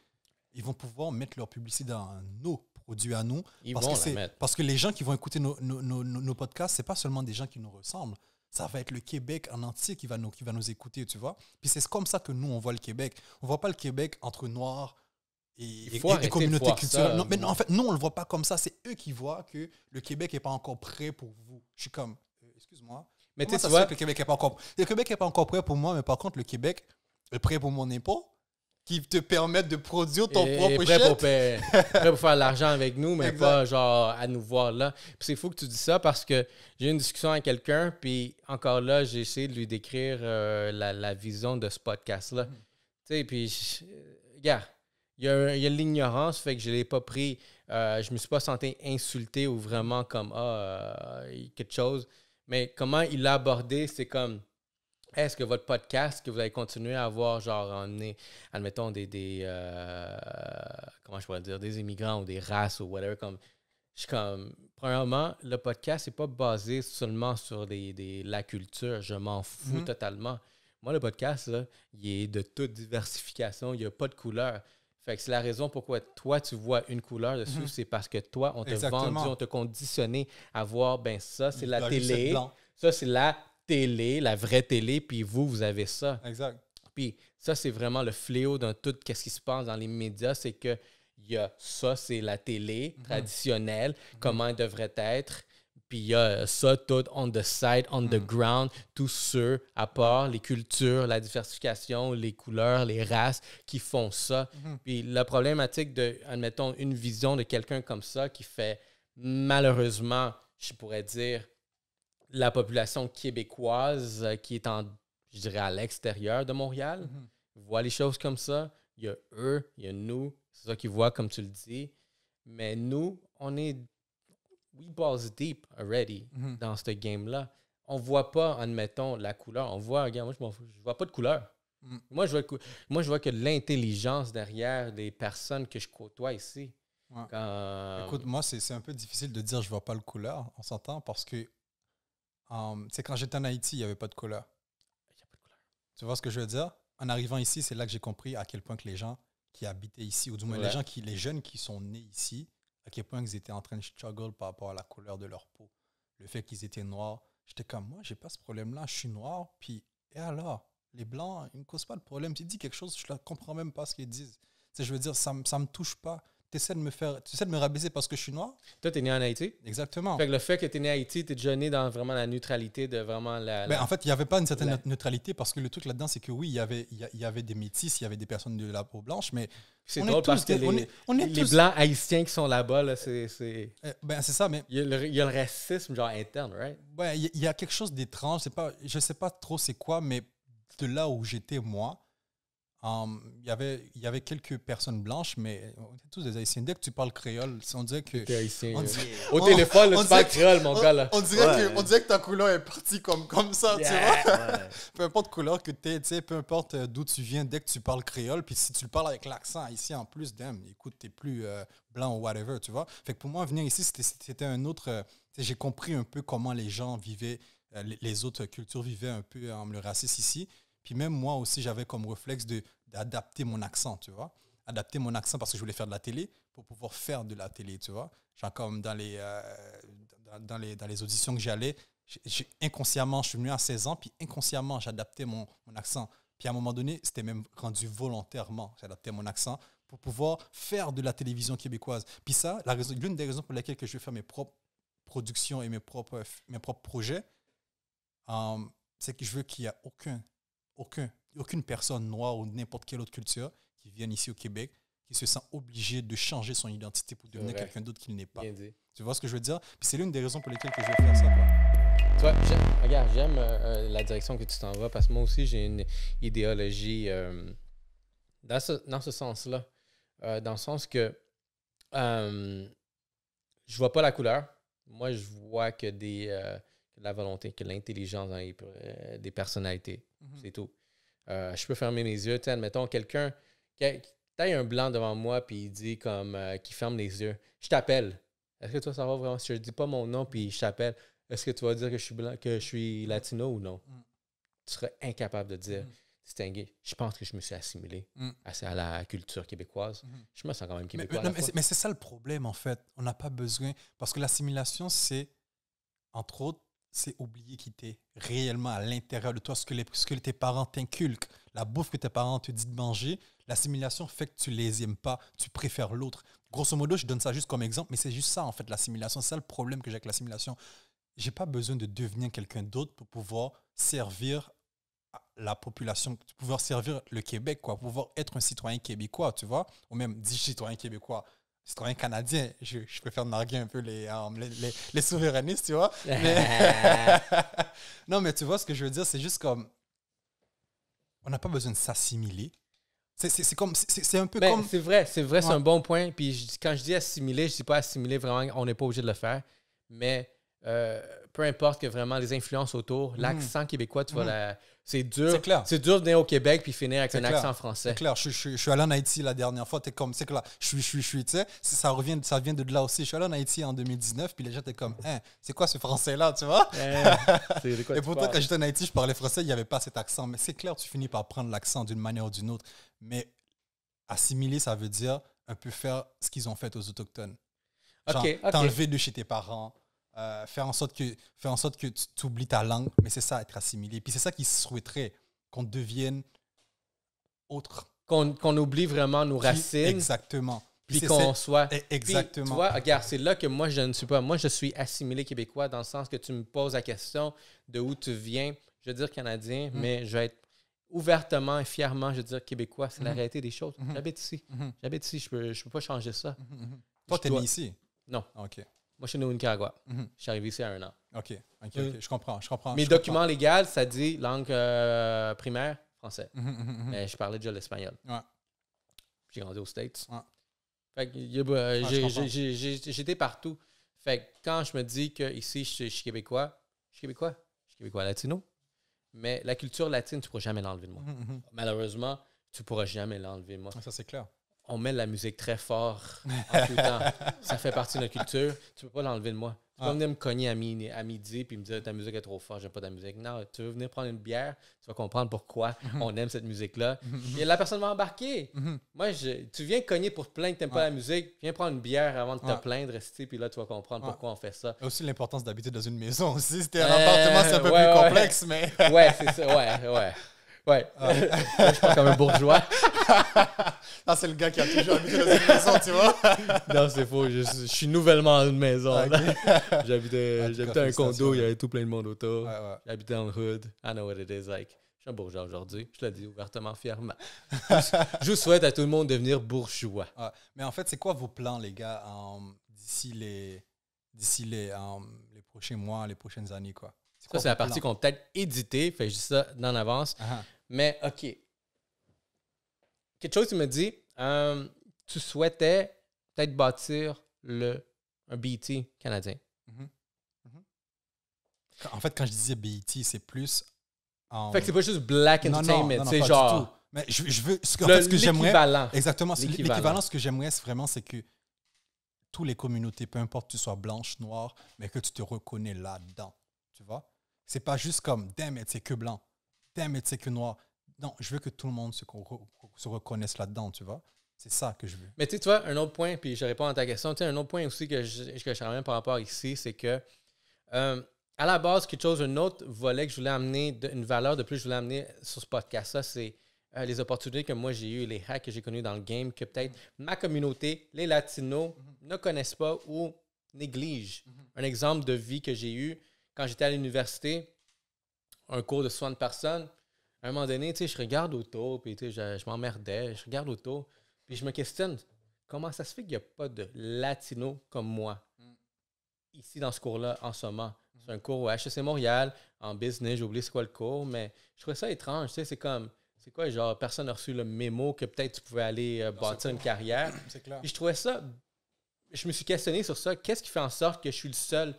ils vont pouvoir mettre leur publicité dans nos produits à nous. parce, que parce que les gens qui vont écouter nos, podcasts, ce n'est pas seulement des gens qui nous ressemblent ça va être le Québec en entier qui va nous, va nous écouter, tu vois. Puis c'est comme ça que nous, on voit le Québec. On voit pas le Québec entre noirs, et, il faut communauté Non, mais non, en fait, nous, on ne le voit pas comme ça. C'est eux qui voient que le Québec n'est pas encore prêt pour vous. Je suis comme, euh, excuse-moi. Mais tu sais que le Québec n'est pas encore Le Québec n'est pas encore prêt pour moi, mais par contre, le Québec est prêt pour mon impôt qui te permettent de produire ton propre chèque. prêt, pour prêt pour faire l'argent avec nous, mais pas genre à nous voir là. c'est fou que tu dis ça parce que j'ai eu une discussion avec quelqu'un, puis encore là, j'ai essayé de lui décrire euh, la, vision de ce podcast-là. Hmm. Tu sais, puis, euh, gars regarde, il y a, l'ignorance, fait que je ne l'ai pas pris. Euh, je ne me suis pas senti insulté ou vraiment comme ah, euh, quelque chose. Mais comment il l'a abordé, c'est comme est-ce que votre podcast, que vous allez continuer à avoir, genre, emmené, admettons, des. des euh, comment je pourrais dire, des immigrants ou des races ou whatever, comme. Je suis comme. Premièrement, le podcast, n'est pas basé seulement sur des, la culture. Je m'en fous mm-hmm. totalement. Moi, le podcast, il est de toute diversification. Il n'y a pas de couleur c'est la raison pourquoi toi, tu vois une couleur dessus, mhm. c'est parce que toi, on t'a vendu, on t'a conditionné à voir, ben ça, c'est la, télé. Ça, c'est la télé, la vraie télé, puis vous, vous avez ça. Puis ça, c'est vraiment le fléau dans tout quest ce qui se passe dans les médias, c'est que il y ça, c'est la télé mhm. traditionnelle, mhm. comment elle devrait être, puis il y a euh, ça tout on the side, on the mm. ground, tous ceux, à part les cultures, la diversification, les couleurs, les races qui font ça. Mm-hmm. Puis la problématique de, admettons, une vision de quelqu'un comme ça qui fait malheureusement, je pourrais dire, la population québécoise euh, qui est en, je dirais, à l'extérieur de Montréal, mm-hmm. voit les choses comme ça. Il y a eux, il y a nous, c'est ça qu'ils voient, comme tu le dis. Mais nous, on est we balls deep already mhm. dans ce game-là. On voit pas, admettons, la couleur. On voit, regarde, moi, je, je vois pas de couleur. Mhm. Moi, je vois, vois que l'intelligence derrière des personnes que je côtoie ici. Écoute, moi, c'est un peu difficile de dire je vois pas le couleur, on s'entend, parce que hum, c'est quand j'étais en Haïti, il n'y avait pas de couleur. Tu vois ce que je veux dire? En arrivant ici, c'est là que j'ai compris à quel point que les gens qui habitaient ici, ou du moins les gens qui, les jeunes qui sont nés ici, à quel point ils étaient en train de struggle par rapport à la couleur de leur peau. Le fait qu'ils étaient noirs, j'étais comme moi, j'ai pas ce problème-là, je suis noir, puis et alors Les blancs, ils me causent pas de problème. Tu dis quelque chose, je ne comprends même pas ce qu'ils disent. je veux dire, ça ne me touche pas essaies de me faire, tu essaies de me rabaisser parce que je suis noir. Toi, es né en Haïti. Exactement. le fait que t'es né en Haïti, t'es déjà né dans vraiment la neutralité de vraiment la. Mais ben, en fait, il n'y avait pas une certaine neutralité parce que le truc là-dedans, c'est que oui, il y avait, il y, avait des métis, il y avait des personnes de la peau blanche, mais c'est drôle parce que les, on blancs haïtiens qui sont là-bas, c'est. Eh, ben, c'est ça, mais. Il y, a le, racisme, genre interne, right? Ouais, il y, a quelque chose d'étrange. Pas, je sais pas trop c'est quoi, mais de là où j'étais, moi, Hum, y avait il y avait quelques personnes blanches, mais on était tous des Haïtiens. Dès que tu parles créole, on dirait que. Hein. Au téléphone, on, tu créole, mon gars. On, dirait que, ta couleur est partie comme, comme ça, tu vois. peu importe couleur que tu es, peu importe euh, d'où tu viens, dès que tu parles créole, puis si tu le parles avec l'accent ici en plus, damn, écoute, t'es plus euh, blanc ou whatever, tu vois. Fait que pour moi, venir ici, c'était un autre. Euh, j'ai compris un peu comment les gens vivaient, les, les, autres cultures vivaient un peu le racisme ici. Puis même moi aussi, j'avais comme réflexe d'adapter mon accent, tu vois. Adapter mon accent parce que je voulais faire de la télé pour pouvoir faire de la télé, tu vois. Genre comme dans les, euh, dans, les, auditions que j'allais, inconsciemment, je suis venu à 16 ans, puis inconsciemment, j'adaptais mon, mon accent. Puis à un moment donné, c'était même rendu volontairement. J'adaptais mon accent pour pouvoir faire de la télévision québécoise. Puis ça, l'une des raisons pour lesquelles je vais faire mes propres productions et mes propres, mes propres projets, euh, c'est que je veux qu'il n'y ait aucun aucune personne noire ou n'importe quelle autre culture qui vienne ici au Québec qui se sent obligé de changer son identité pour devenir quelqu'un d'autre qu'il n'est pas. Tu vois ce que je veux dire? Puis c'est l'une des raisons pour lesquelles je veux faire ça. Quoi. vois, regarde, j'aime euh, euh, la direction que tu t'en vas parce que moi aussi, j'ai une idéologie euh, dans ce, sens-là. dans le sens que je vois pas la couleur. Moi, je vois que des la volonté, que l'intelligence euh, des personnalités. Mhm. C'est tout. Euh, je peux fermer mes yeux. Mettons, quelqu'un qui a, un blanc devant moi, puis il dit comme, euh, qui ferme les yeux. Je t'appelle. Est-ce que toi, ça va vraiment si je ne dis pas mon nom, puis je t'appelle, est-ce que tu vas dire que je suis blanc, que je suis latino ou non? Mhm. Tu serais incapable de dire. Mhm. distinguer. Je pense que je me suis assimilé à, la culture québécoise. Je me sens quand même québécois. Mais, mais c'est ça le problème, en fait. On n'a pas besoin. Parce que l'assimilation, c'est, entre autres, c'est oublier qu'il t'es réellement à l'intérieur de toi, ce que, que tes parents t'inculquent, la bouffe que tes parents te disent de manger, l'assimilation fait que tu les aimes pas, tu préfères l'autre. Grosso modo, je donne ça juste comme exemple, mais c'est juste ça en fait, l'assimilation. C'est ça le problème que j'ai avec l'assimilation. J'ai pas besoin de devenir quelqu'un d'autre pour pouvoir servir la population, pouvoir servir le Québec, quoi, pouvoir être un citoyen québécois, tu vois, ou même dix citoyens québécois citoyen canadien, je, préfère narguer un peu les, euh, les, souverainistes, tu vois. non, mais tu vois, ce que je veux dire, c'est juste comme. On n'a pas besoin de s'assimiler. C'est comme. C'est un peu ben, comme. C'est vrai, c'est vrai, c'est un bon point. Puis quand je dis assimiler, je dis pas assimiler vraiment, on n'est pas obligé de le faire. Mais euh, peu importe que vraiment les influences autour, mm. l'accent québécois, tu vois, mm. la c'est dur. C'est dur de venir au Québec puis finir avec un accent français. C'est clair. Je, suis allé en Haïti la dernière fois. T'es comme, c'est clair. Je suis, je suis, je suis. Tu sais, ça, revient, ça vient de là aussi. Je suis allé en Haïti en 2019 puis les gens étaient comme, hein, c'est quoi ce français-là, tu vois? Et pourtant, quand j'étais en Haïti, je parlais français, il n'y avait pas cet accent. Mais c'est clair, tu finis par prendre l'accent d'une manière ou d'une autre. Mais assimiler, ça veut dire un peu faire ce qu'ils ont fait aux Autochtones. Genre, t'enlever de chez tes parents, euh, faire, en sorte que, faire en sorte que tu oublies ta langue, mais c'est ça, être assimilé. Puis c'est ça qu'ils souhaiteraient, qu'on devienne autre. Qu'on oublie vraiment nos racines. exactement. Puis qu'on soit. Eh, exactement. Puis, regarde, c'est là que moi, je ne suis pas. Moi, je suis assimilé québécois dans le sens que tu me poses la question de où tu viens. Je veux dire canadien, mhm. mais je vais être ouvertement et fièrement, je veux dire québécois. C'est la mhm. réalité des choses. Mhm. J'habite ici. J'habite ici. Je ne peux, je peux pas changer ça. Toi, tu es né ici? Non. Ah, OK. Moi, je suis né au Nicaragua. Mhm. Je suis arrivé ici à un an. OK, OK, je comprends, je comprends. Mes documents légaux, ça dit langue euh, primaire, français. Mhm, mhm, Mais je parlais déjà l'espagnol. Ouais. J'ai grandi aux States. Fait que euh, j'étais partout. Fait que quand je me dis que ici, je, je suis québécois, je suis québécois, je suis québécois latino. Mais la culture latine, tu ne pourras jamais l'enlever de moi. Malheureusement, tu ne pourras jamais l'enlever de moi. Ça, c'est clair on met la musique très fort en tout temps. Ça fait partie de notre culture. Tu peux pas l'enlever de moi. Tu peux ah. venir me cogner à, midi et me dire ta musique est trop forte, j'aime pas ta musique. Non, tu veux venir prendre une bière, tu vas comprendre pourquoi mhm. on aime cette musique-là. Mhm. Et la personne va embarquer. Mhm. moi, je, tu viens cogner pour te plaindre que t'aimes n'aimes pas la musique, viens prendre une bière avant de te plaindre, puis là, tu vas comprendre pourquoi on fait ça. Et aussi l'importance d'habiter dans une maison aussi. C'était un euh, appartement, c'est un peu plus complexe, mais. ouais, c'est ça, ouais, ouais. Ouais. Ah. je suis comme un bourgeois. non, c'est le gars qui a toujours habité dans une maison, tu vois. non, c'est faux. Je, suis nouvellement dans une maison. J'habitais dans ah, un condo, il y avait tout plein de monde autour. J'habitais dans le hood. I know what it is like. Je suis un bourgeois aujourd'hui. Je te le dis ouvertement, fièrement. je vous souhaite à tout le monde devenir bourgeois. Mais en fait, c'est quoi vos plans, les gars, d'ici les, d'ici les, les prochains mois, les prochaines années, quoi? Ça, c'est la partie qu'on peut être éditer. Fait je dis ça en avance. Uh-huh. Mais OK, quelque chose, tu me dis, tu souhaitais peut-être bâtir le, un BET canadien. Mhm. Mhm. En fait, quand je disais BET, c'est plus en. Fait que c'est pas juste Black non, Entertainment, c'est genre. Mais je, veux. Exactement. L'équivalent, ce que j'aimerais, vraiment c'est que toutes les communautés, peu importe que tu sois blanche, noire, mais que tu te reconnais là-dedans. Tu vois? C'est pas juste comme, damn, c'est que blanc. Damn, c'est que noir non, je veux que tout le monde se, reconnaisse là-dedans, tu vois. C'est ça que je veux. Mais tu sais, vois, un autre point, puis je réponds à ta question, tu sais, un autre point aussi que je, que je ramène par rapport ici, c'est que euh, à la base, quelque chose, un autre volet que je voulais amener, une valeur de plus que je voulais amener sur ce podcast Ça, c'est euh, les opportunités que moi j'ai eues, les hacks que j'ai connus dans le game, que peut-être mhm. ma communauté, les latinos, mhm. ne connaissent pas ou négligent. Mhm. Un exemple de vie que j'ai eu quand j'étais à l'université, un cours de soins de personnes, à un moment donné, tu sais, je regarde autour, puis tu sais, je, m'emmerdais, je regarde autour, puis je me questionne comment ça se fait qu'il n'y a pas de latino comme moi mm. ici dans ce cours-là en ce moment. Mm. C'est un cours au HEC Montréal, en business, j'ai oublié c'est quoi le cours, mais je trouvais ça étrange, tu sais, c'est comme. C'est quoi, genre, personne n'a reçu le mémo que peut-être tu pouvais aller euh, bâtir une carrière. C'est clair. je trouvais ça. Je me suis questionné sur ça. Qu'est-ce qui fait en sorte que je suis le seul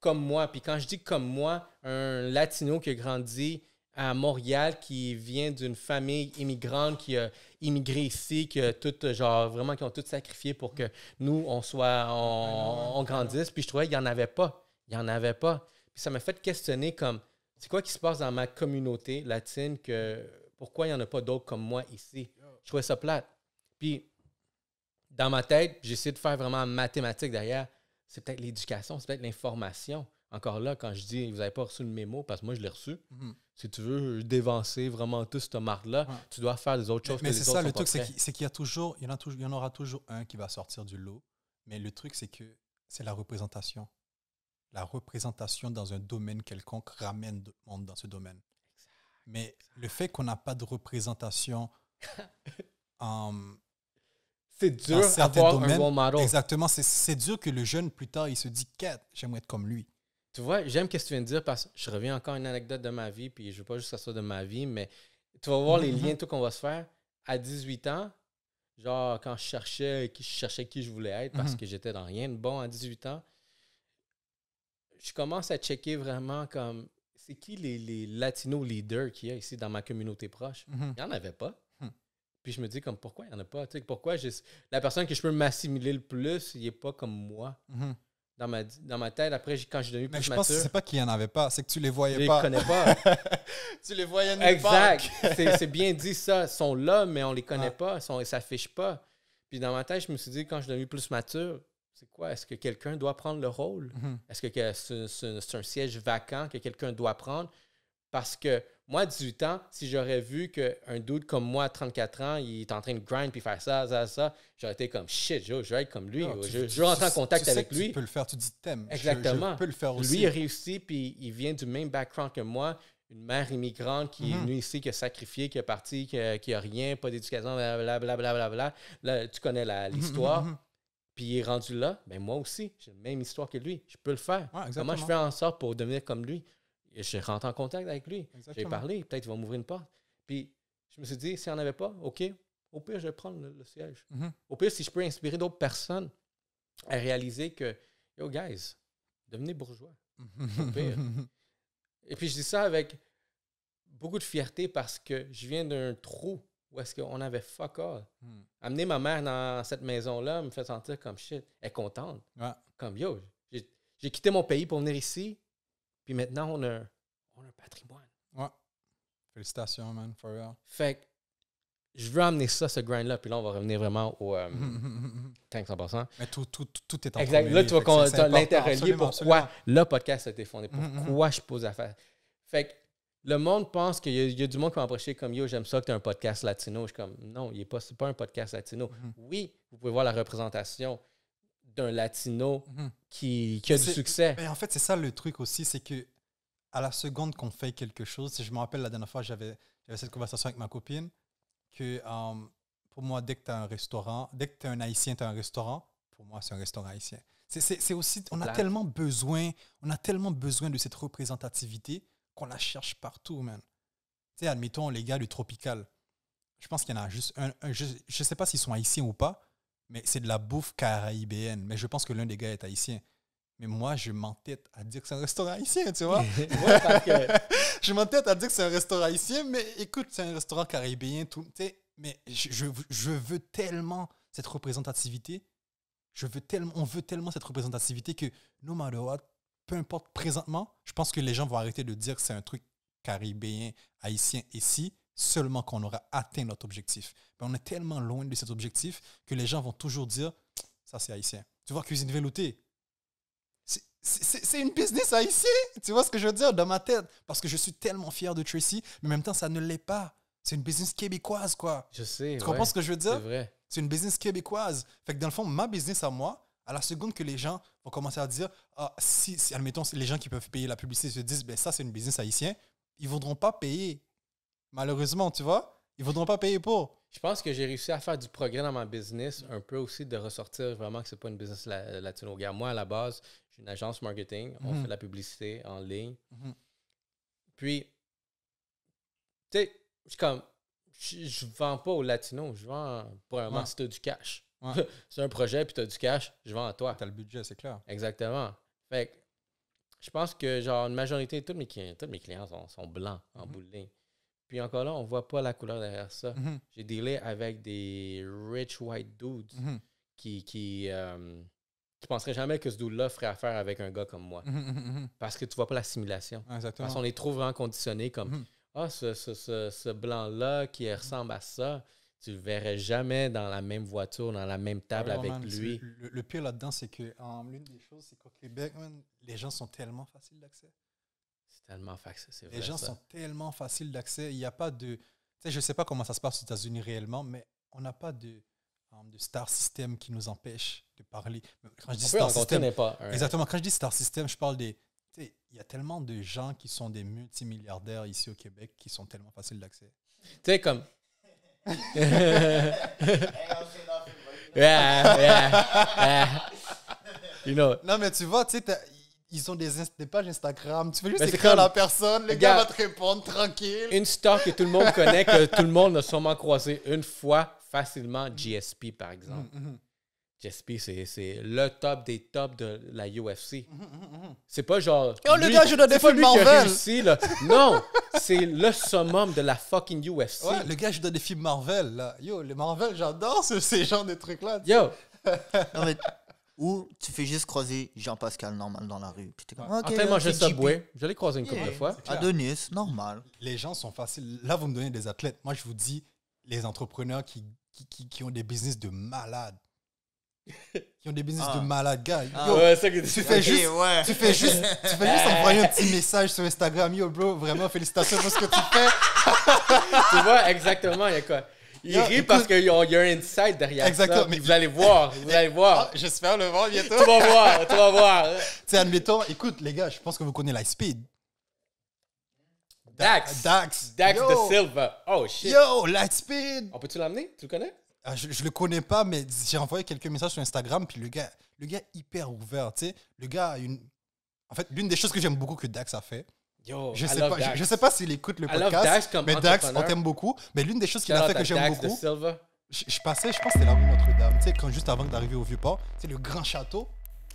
comme moi? Puis quand je dis comme moi, un latino qui a grandi à Montréal qui vient d'une famille immigrante qui a immigré ici, qui a tout, euh, genre, vraiment, qui ont tout sacrifié pour que nous, on soit, on, grandisse. Puis je trouvais qu'il n'y en avait pas. Il n'y en avait pas. Puis ça m'a fait questionner comme, c'est quoi qui se passe dans ma communauté latine que, pourquoi il n'y en a pas d'autres comme moi ici? Je trouvais ça plate. Puis, dans ma tête, j'essaie de faire vraiment mathématiques derrière. C'est peut-être l'éducation, c'est peut-être l'information encore là, quand je dis vous n'avez pas reçu le mémo, parce que moi je l'ai reçu, mhm. si tu veux dévancer vraiment tout ce marque-là, tu dois faire des autres choses c'est ça, le truc, c'est qu'il y, a toujours, il y, en aura toujours un qui va sortir du lot. Mais le truc, c'est que c'est la représentation. La représentation dans un domaine quelconque ramène le monde dans ce domaine. mais le fait qu'on n'a pas de représentation en c'est dur d'avoir un bon Exactement, c'est dur que le jeune plus tard il se dit quête, j'aimerais être comme lui. Tu vois, j'aime ce que tu viens de dire parce que je reviens encore à une anecdote de ma vie, puis je veux pas juste que ça soit de ma vie, mais tu vas voir les liens, tout qu'on va se faire. À 18 ans, genre, quand je cherchais qui, je cherchais qui je voulais être parce mhm. que j'étais dans rien de bon à 18 ans, je commence à checker vraiment comme c'est qui les, les latinos leaders qu'il y a ici dans ma communauté proche. Mhm. Il n'y en avait pas. Hmm. Puis je me dis comme pourquoi il n'y en a pas? tu sais pourquoi la personne que je peux m'assimiler le plus, il n'est pas comme moi. Mhm dans ma, dans ma tête. Après, quand j'ai devenu plus mature... Mais je pense que c'est pas qu'il y en avait pas, c'est que tu les voyais pas. Je les connais pas. tu les voyais nulle Exact. c'est bien dit ça. Ils sont là, mais on les connaît pas. Ils ne s'affichent pas. Puis dans ma tête, je me suis dit, quand je suis devenu plus mature, c'est quoi? Est-ce que quelqu'un doit prendre le rôle? Mhm. Est-ce que c'est un siège vacant que quelqu'un doit prendre? Parce que moi, à 18 ans, si j'aurais vu qu'un dude comme moi à 34 ans, il est en train de grind puis faire ça, ça, ça, j'aurais été comme shit, je, être comme lui. je, veux rentrer en contact avec lui. Tu peux le faire, tu dis t'aimes. Exactement. Je, peux le faire aussi. Lui, il réussit puis il vient du même background que moi. Une mère immigrante qui est mhm. venue ici, qui a sacrifié, qui est partie, qui a, rien, pas d'éducation, blablabla. Bla, bla, là, tu connais mhm, l'histoire. Mhm, puis il est rendu là, ben moi aussi, j'ai la même histoire que lui. Je peux le faire. Comment je fais en sorte pour devenir comme lui? je rentre en contact avec lui. J'ai parlé, peut-être qu'il va m'ouvrir une porte. Puis je me suis dit, s'il n'y en avait pas, OK, au pire, je vais prendre le, siège. Mhm. Au pire, si je peux inspirer d'autres personnes à réaliser que, yo, guys, devenez bourgeois. au pire. Et puis je dis ça avec beaucoup de fierté parce que je viens d'un trou où est-ce qu'on avait fuck all. Hmm. Amener ma mère dans cette maison-là me fait sentir comme shit. Elle est contente. Comme yo, j'ai quitté mon pays pour venir ici. Puis maintenant, on a, on a un patrimoine. Ouais. Félicitations, man, for real. Fait que je veux amener ça, ce grind-là, puis là, on va revenir vraiment au 500 euh, Mais tout, tout, tout est en Exact. Là, tu vas l'interrelier pourquoi le podcast a été fondé, pourquoi je pose affaire? Fait que le monde pense qu'il y, a du monde qui m'a approché comme Yo, j'aime ça que tu as un podcast latino. Je suis comme Non, ce n'est pas, pas un podcast latino. Mm-hmm. Oui, vous pouvez voir la représentation, d'un latino mhm. qui, a du succès. Mais ben, en fait, c'est ça le truc aussi, c'est que à la seconde qu'on fait quelque chose, si je me rappelle la dernière fois, j'avais cette conversation avec ma copine, que euh, pour moi, dès que tu as un restaurant, dès que tu es un haïtien, tu as un restaurant, pour moi, c'est un restaurant haïtien. C'est aussi, on a tellement besoin, on a tellement besoin de cette représentativité qu'on la cherche partout, man. Tu sais, admettons les gars du tropical. Je pense qu'il y en a juste un, je, je sais pas s'ils sont haïtiens ou pas, mais c'est de la bouffe caribéenne. Mais je pense que l'un des gars est haïtien. Mais moi, je m'entête à dire que c'est un restaurant haïtien, tu vois. je m'entête à dire que c'est un restaurant haïtien, mais écoute, c'est un restaurant caribéen, tout. Mais je, je, veux tellement cette représentativité. Je veux tellement, on veut tellement cette représentativité que no matter peu importe présentement, je pense que les gens vont arrêter de dire que c'est un truc caribéen, haïtien ici seulement quand on aura atteint notre objectif. Mais on est tellement loin de cet objectif que les gens vont toujours dire ça c'est haïtien. Tu vois, cuisine veloutée, C'est une business haïtienne. Tu vois ce que je veux dire dans ma tête Parce que je suis tellement fier de Tracy, mais en même temps, ça ne l'est pas. C'est une business québécoise, quoi. Je sais. Tu comprends ce que je veux dire C'est vrai. C'est une business québécoise. Fait que dans le fond, ma business à moi, à la seconde que les gens vont commencer à dire, ah, si, admettons, les gens qui peuvent payer la publicité se disent, ben ça, c'est une business haïtienne, ils ne voudront pas payer malheureusement, tu vois, ils voudront pas payer pour. Je pense que j'ai réussi à faire du progrès dans mon business, un peu aussi de ressortir vraiment que c'est pas une business latino. Regarde, moi, à la base, j'ai une agence marketing, on mhm. fait de la publicité en ligne. Mhm. Puis, tu sais, je comme, je vends pas aux latinos, je vends probablement un si du cash. c'est un projet, puis tu as du cash, je vends à toi. Tu as le budget, c'est clair. Exactement. Fait je pense que, genre, une majorité, tous mes clients, tous mes clients sont, blancs en mm puis encore là, on voit pas la couleur derrière ça. Mhm. J'ai dealé avec des rich white dudes mhm. qui, euh, qui, penseraient jamais que ce dude-là ferait affaire avec un gars comme moi. Mhm, parce que tu vois pas l'assimilation. Ah, parce qu'on les trouve vraiment conditionnés comme Ah, ce, blanc-là qui ressemble à ça tu le verrais jamais dans la même voiture, dans la même table ah, avec lui. Le, pire là-dedans, c'est que l'une des choses, c'est qu'au Québec, les gens sont tellement faciles d'accès tellement facile. les gens sont tellement faciles d'accès. Il n'y a pas de. Tu je ne sais pas comment ça se passe aux États-Unis réellement, mais on n'a pas de, de star system qui nous empêche de parler. Quand je dis star system, pas, exactement. Quand je dis star system, je parle des. Il y a tellement de gens qui sont des multimilliardaires ici au Québec qui sont tellement faciles d'accès. Tu sais, comme. yeah, yeah, You Non, mais tu vois, tu sais, ils ont des, pages Instagram. Tu fais juste ben, écrire la personne, le gars va te répondre tranquille. Une star que tout le monde connaît, que tout le monde a sûrement croisé une fois facilement, GSP par exemple. Mm, mm, mm. GSP, c'est le top des tops de la UFC. C'est pas genre. Oh, le gars, je dois défendre Marvel. non, c'est le summum de la fucking UFC. le gars, je dois des films Marvel. Yo, les Marvel, j'adore ce, ces gens de trucs-là. Yo. non, mais ou tu fais juste croiser Jean-Pascal normal dans la rue. Puis t'es comme, ok. En manger Subway, je l'ai croisé une couple de fois. Adonis, normal. Les gens sont faciles. Là, vous me donnez des athlètes. Moi, je vous dis, les entrepreneurs qui, qui, qui, ont des business de malades. qui ont des business de malades, gars. tu, fais juste, tu fais juste, tu fais juste envoyer un petit message sur Instagram, yo bro, vraiment félicitations pour ce que tu fais. tu vois exactement, il y a quoi. Il rit parce qu'il y, y, a un insight derrière exactement, Mais... Vous allez voir, vous allez voir. Ah, j'espère le voir bientôt. tu vas voir, tu vas voir. Tu sais, admettons, écoute les gars, je pense que vous connaissez Lightspeed. Dax. Dax. Dax the de Oh shit. Yo, Lightspeed. On peut-tu l'amener, Tu le connais? Ah, je, je le connais pas, mais j'ai envoyé quelques messages sur Instagram, puis le gars, le gars hyper ouvert, tu sais. Le gars a une... En fait, l'une des choses que j'aime beaucoup que Dax a fait, Yo, je, sais pas, je, sais pas s'il écoute le podcast, mais Dax, on t'aime beaucoup. Mais l'une des choses qu'il a fait que j'aime beaucoup, je, passais, je pense que c'était la rue Notre-Dame, tu sais, quand juste avant d'arriver au Vieux-Port, c'est le grand château.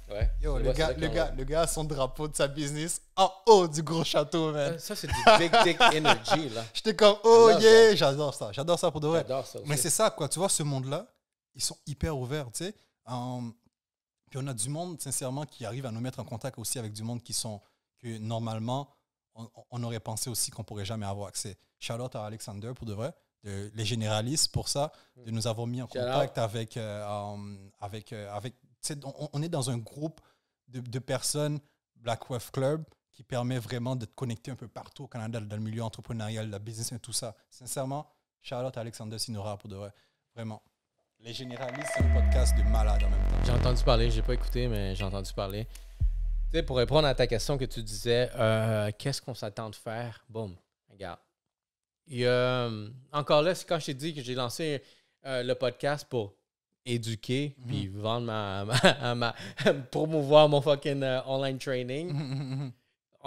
Ouais. Yo, le, gars, gars, le gars a son drapeau de sa business en haut du gros château, man. Ça, c'est du big dick energy, là. J'étais comme, oh yeah, j'adore ça, j'adore ça pour de vrai. mais c'est ça, quoi, tu vois, ce monde-là, ils sont hyper ouverts, tu sais. Hum, puis on a du monde, sincèrement, qui arrive à nous mettre en contact aussi avec du monde qui sont, que normalement, on, aurait pensé aussi qu'on pourrait jamais avoir accès. Charlotte à Alexander, pour de vrai, les généralistes, pour ça, mm. de nous avoir mis en contact avec, euh, um, avec, euh, on, est dans un groupe de, personnes, Black Wave Club, qui permet vraiment d'être connecté un peu partout au Canada, dans le milieu entrepreneurial, la business et tout ça. Sincèrement, Charlotte Alexander Sinora, pour de vrai, vraiment. Les généralistes, c'est un podcast de malade en même temps. J'ai entendu parler, j'ai pas écouté, mais j'ai entendu parler pour répondre à ta question que tu disais, euh, qu'est-ce qu'on s'attend de faire? Boum, regarde. Euh, encore là, c'est quand je t'ai dit que j'ai lancé euh, le podcast pour éduquer mhm. puis vendre ma, ma, promouvoir mon fucking online training.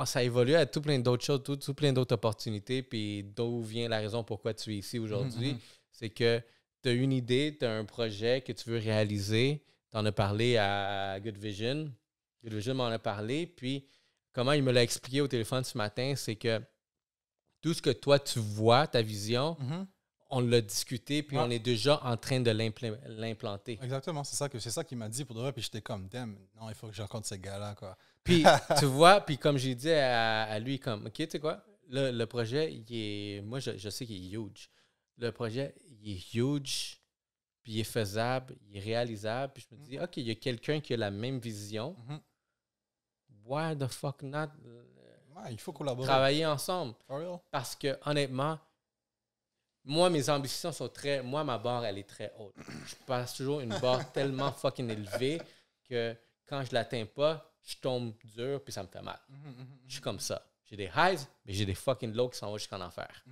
ça a évolué ça évolue à tout plein d'autres choses, tout, plein d'autres opportunités. Puis d'où vient la raison pourquoi tu es ici mhm, aujourd'hui? Mhm. C'est que tu as une idée, tu as un projet que tu veux réaliser. Tu en as parlé à Good Vision juste m'en a parlé. Puis, comment il me l'a expliqué au téléphone ce matin, c'est que tout ce que toi, tu vois, ta vision, mhm. on l'a discuté, puis on est déjà en train de l'implanter. Exactement, c'est ça, que, ça qu'il m'a dit pour de vrai. Puis, j'étais comme, damn, non, il faut que je rencontre ce gars-là, quoi. Puis, tu vois, puis comme j'ai dit à, lui, comme, OK, tu sais quoi, le, projet, il est, moi, je, sais qu'il est huge. Le projet, il est huge puis il est faisable, il est réalisable. Puis je me mhm. dis, OK, il y a quelqu'un qui a la même vision. Mhm why the fuck not il faut collaborer. travailler ensemble? Parce que, honnêtement, moi, mes ambitions sont très. Moi, ma barre, elle est très haute. Je passe toujours une barre tellement fucking élevée que quand je l'atteins pas, je tombe dur puis ça me fait mal. Mhm, mhm, mhm. Je suis comme ça. J'ai des highs, mais j'ai des fucking lows qui s'en vont jusqu'en enfer.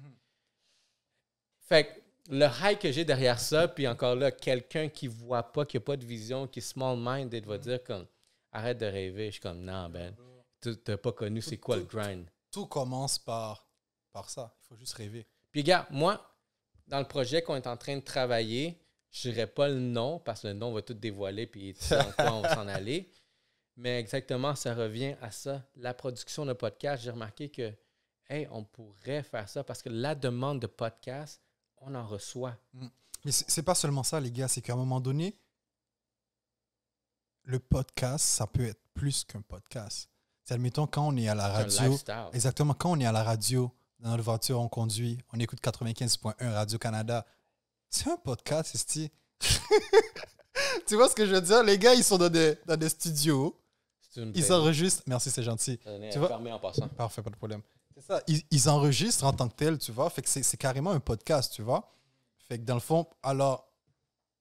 Fait que le high que j'ai derrière ça, puis encore là, quelqu'un qui voit pas, qui a pas de vision, qui est small minded, va dire comme arrête de rêver. Je suis comme, non, ben, tu n'as pas connu c'est quoi le grind. Tout, commence par, par ça. Il faut juste rêver. Puis, gars, moi, dans le projet qu'on est en train de travailler, je dirais pas le nom parce que le nom va tout dévoiler puis dans quoi on va s'en aller. Mais exactement, ça revient à ça. La production de podcast, j'ai remarqué que, hey, on pourrait faire ça parce que la demande de podcast, on en reçoit. Mm. Mais c'est pas seulement ça, les gars, c'est qu'à un moment donné, le podcast, ça peut être plus qu'un podcast. C'est admettons quand on est à la radio. Exactement, quand on est à la radio, dans notre voiture, on conduit, on écoute 95.1 Radio-Canada. C'est un podcast, c'est Tu vois ce que je veux dire? Les gars, ils sont dans des, studios. Ils enregistrent. Merci, c'est gentil. Tu vois? en Parfait, pas de problème. Ils, enregistrent en tant que tel, tu vois. Fait que c'est carrément un podcast, tu vois. Fait que dans le fond, alors,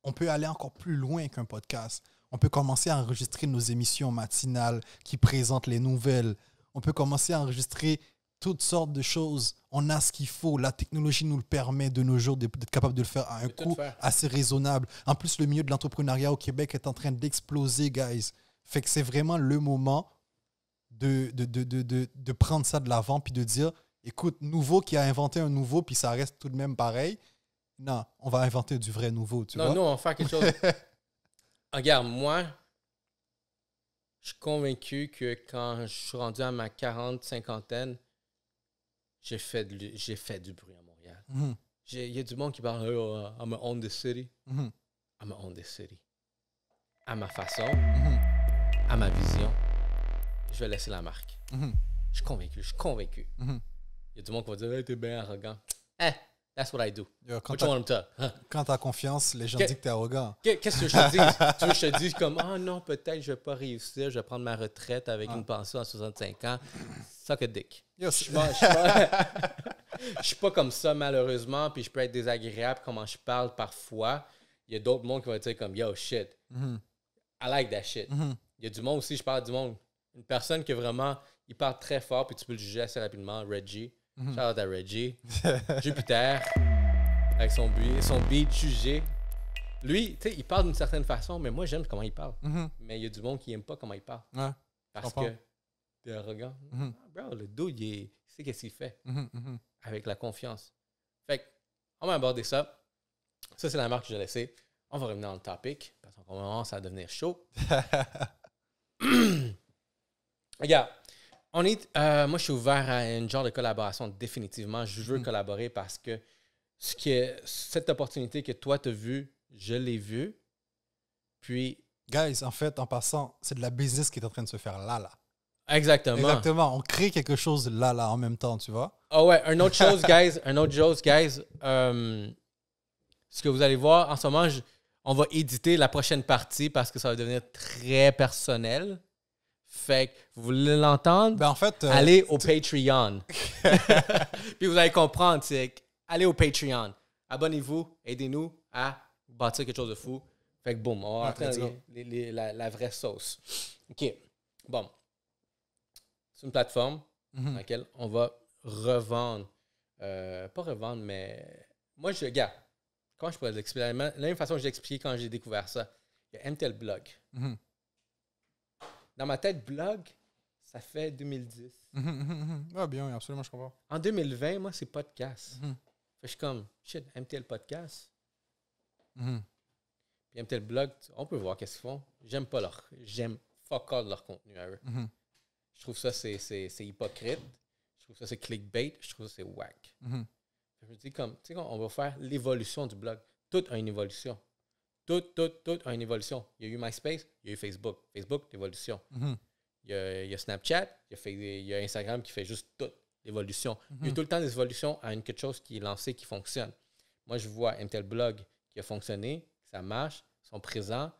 on peut aller encore plus loin qu'un podcast. On peut commencer à enregistrer nos émissions matinales qui présentent les nouvelles. On peut commencer à enregistrer toutes sortes de choses. On a ce qu'il faut. La technologie nous le permet de nos jours d'être capable de le faire à un coût assez raisonnable. En plus, le milieu de l'entrepreneuriat au Québec est en train d'exploser, guys. Fait que c'est vraiment le moment de, de, de, de, de prendre ça de l'avant puis de dire écoute, nouveau qui a inventé un nouveau puis ça reste tout de même pareil. Non, on va inventer du vrai nouveau, tu non, vois. Non, on va quelque chose Regarde, moi, je suis convaincu que quand je suis rendu à ma 40, cinquantaine, j'ai fait, j'ai fait du bruit à Montréal. Mhm. Il y a du monde qui parle à oh, oh, I'm on the city. Mhm. I'm on the city. À ma façon, mhm. à ma vision, je vais laisser la marque. Je suis convaincu, je suis convaincu. Il y a du monde qui va dire t'es bien arrogant. Eh, That's what I do. quand tu as confiance, les gens disent que t'es arrogant. Qu'est-ce que je te dis? tu veux que je te dise comme, oh non, peut-être je vais pas réussir, je vais prendre ma retraite avec ah. une pension à 65 ans. Suck a dick. je, suis pas, suis pas, comme ça, malheureusement, puis je peux être désagréable comment je parle parfois. Il y a d'autres mondes qui vont dire comme, yo, shit. Mhm. I like that shit. Mhm. Il y a du monde aussi, je parle du monde. Une personne qui vraiment, il parle très fort, puis tu peux le juger assez rapidement, Reggie. Mhm. Shout out à Reggie. Jupiter. Avec son, beat son beat jugé. Lui, tu sais, il parle d'une certaine façon, mais moi, j'aime comment il parle. Mhm. Mais il y a du monde qui n'aime pas comment il parle. parce que t'es arrogant. Mhm. Ah, bro, le dude, il, sait qu'est-ce qu'il fait. Avec la confiance. Fait on va aborder ça. Ça, c'est la marque que j'ai laissée. On va revenir dans le topic parce qu'on commence à devenir chaud. Regarde, euh, moi, je suis ouvert à un genre de collaboration, définitivement. Je veux mm. collaborer parce que, ce que cette opportunité que toi, tu as vue, je l'ai vue. Puis. Guys, en fait, en passant, c'est de la business qui est en train de se faire là, là. Exactement. Exactement. On crée quelque chose là, là, en même temps, tu vois. Ah oh ouais, un autre chose, guys. Un autre chose, guys. Euh, ce que vous allez voir, en ce moment, on va éditer la prochaine partie parce que ça va devenir très personnel. Fait que vous voulez l'entendre? Ben en fait, euh, allez au Patreon. Puis vous allez comprendre, c'est allez au Patreon. Abonnez-vous, aidez-nous à bâtir quelque chose de fou. Fait que boum, on va rentrer la, vraie sauce. OK. Bon. C'est une plateforme mhm. dans laquelle on va revendre. Euh, pas revendre, mais moi, je, gars, comment je pourrais l'expliquer? La même façon que j'ai expliqué quand j'ai découvert ça, il y a MTL Blog. Mhm dans ma tête, blog, ça fait 2010. Mhm, mhm, mhm. Ah, bien, absolument, je comprends. En 2020, moi, c'est podcast. je suis comme, shit, MTL podcast. Puis MTL blog, on peut voir qu'est-ce qu'ils font. J'aime pas leur. J'aime fuck all leur contenu à eux. Je trouve ça, c'est hypocrite. Je trouve ça, c'est clickbait. Je trouve ça, c'est whack. Je me dis, comme, tu sais, on va faire l'évolution du blog. Tout a une évolution tout, tout, tout a une évolution. Il y a eu MySpace, il y a eu Facebook. Facebook, l'évolution. Mhm. il, y a Snapchat, il y a, Instagram qui fait juste toute l'évolution. Il y a mhm. tout le temps des évolutions à une, quelque chose qui est lancé, qui fonctionne. Moi, je vois tel Blog qui a fonctionné, ça marche, ils sont présents,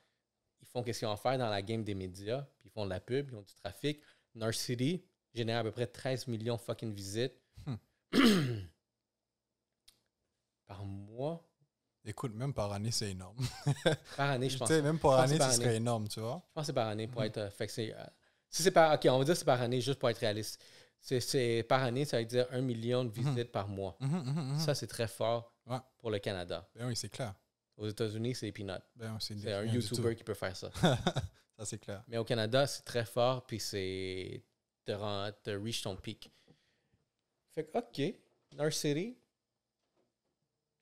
ils font qu'est-ce qu'ils vont faire dans la game des médias, puis ils font de la pub, ils ont du trafic. North City génère à peu près 13 millions fucking visites hmm. par mois. Écoute, même par année, c'est énorme. par année, je pense. même par année, ce serait énorme, tu vois. Je pense que c'est par année pour être. Euh, fait que euh, si c'est par. OK, on va dire que c'est par année juste pour être réaliste. C'est par année, ça veut dire un million de mhm. visites par mois. Mhm, mhm, ça, c'est très fort pour le Canada. Ben oui, c'est clair. Aux États-Unis, c'est peanut. Ben, c'est un YouTuber qui peut faire ça. ça, c'est clair. Mais au Canada, c'est très fort, puis c'est. te reach ton pic. Fait que, OK, North City,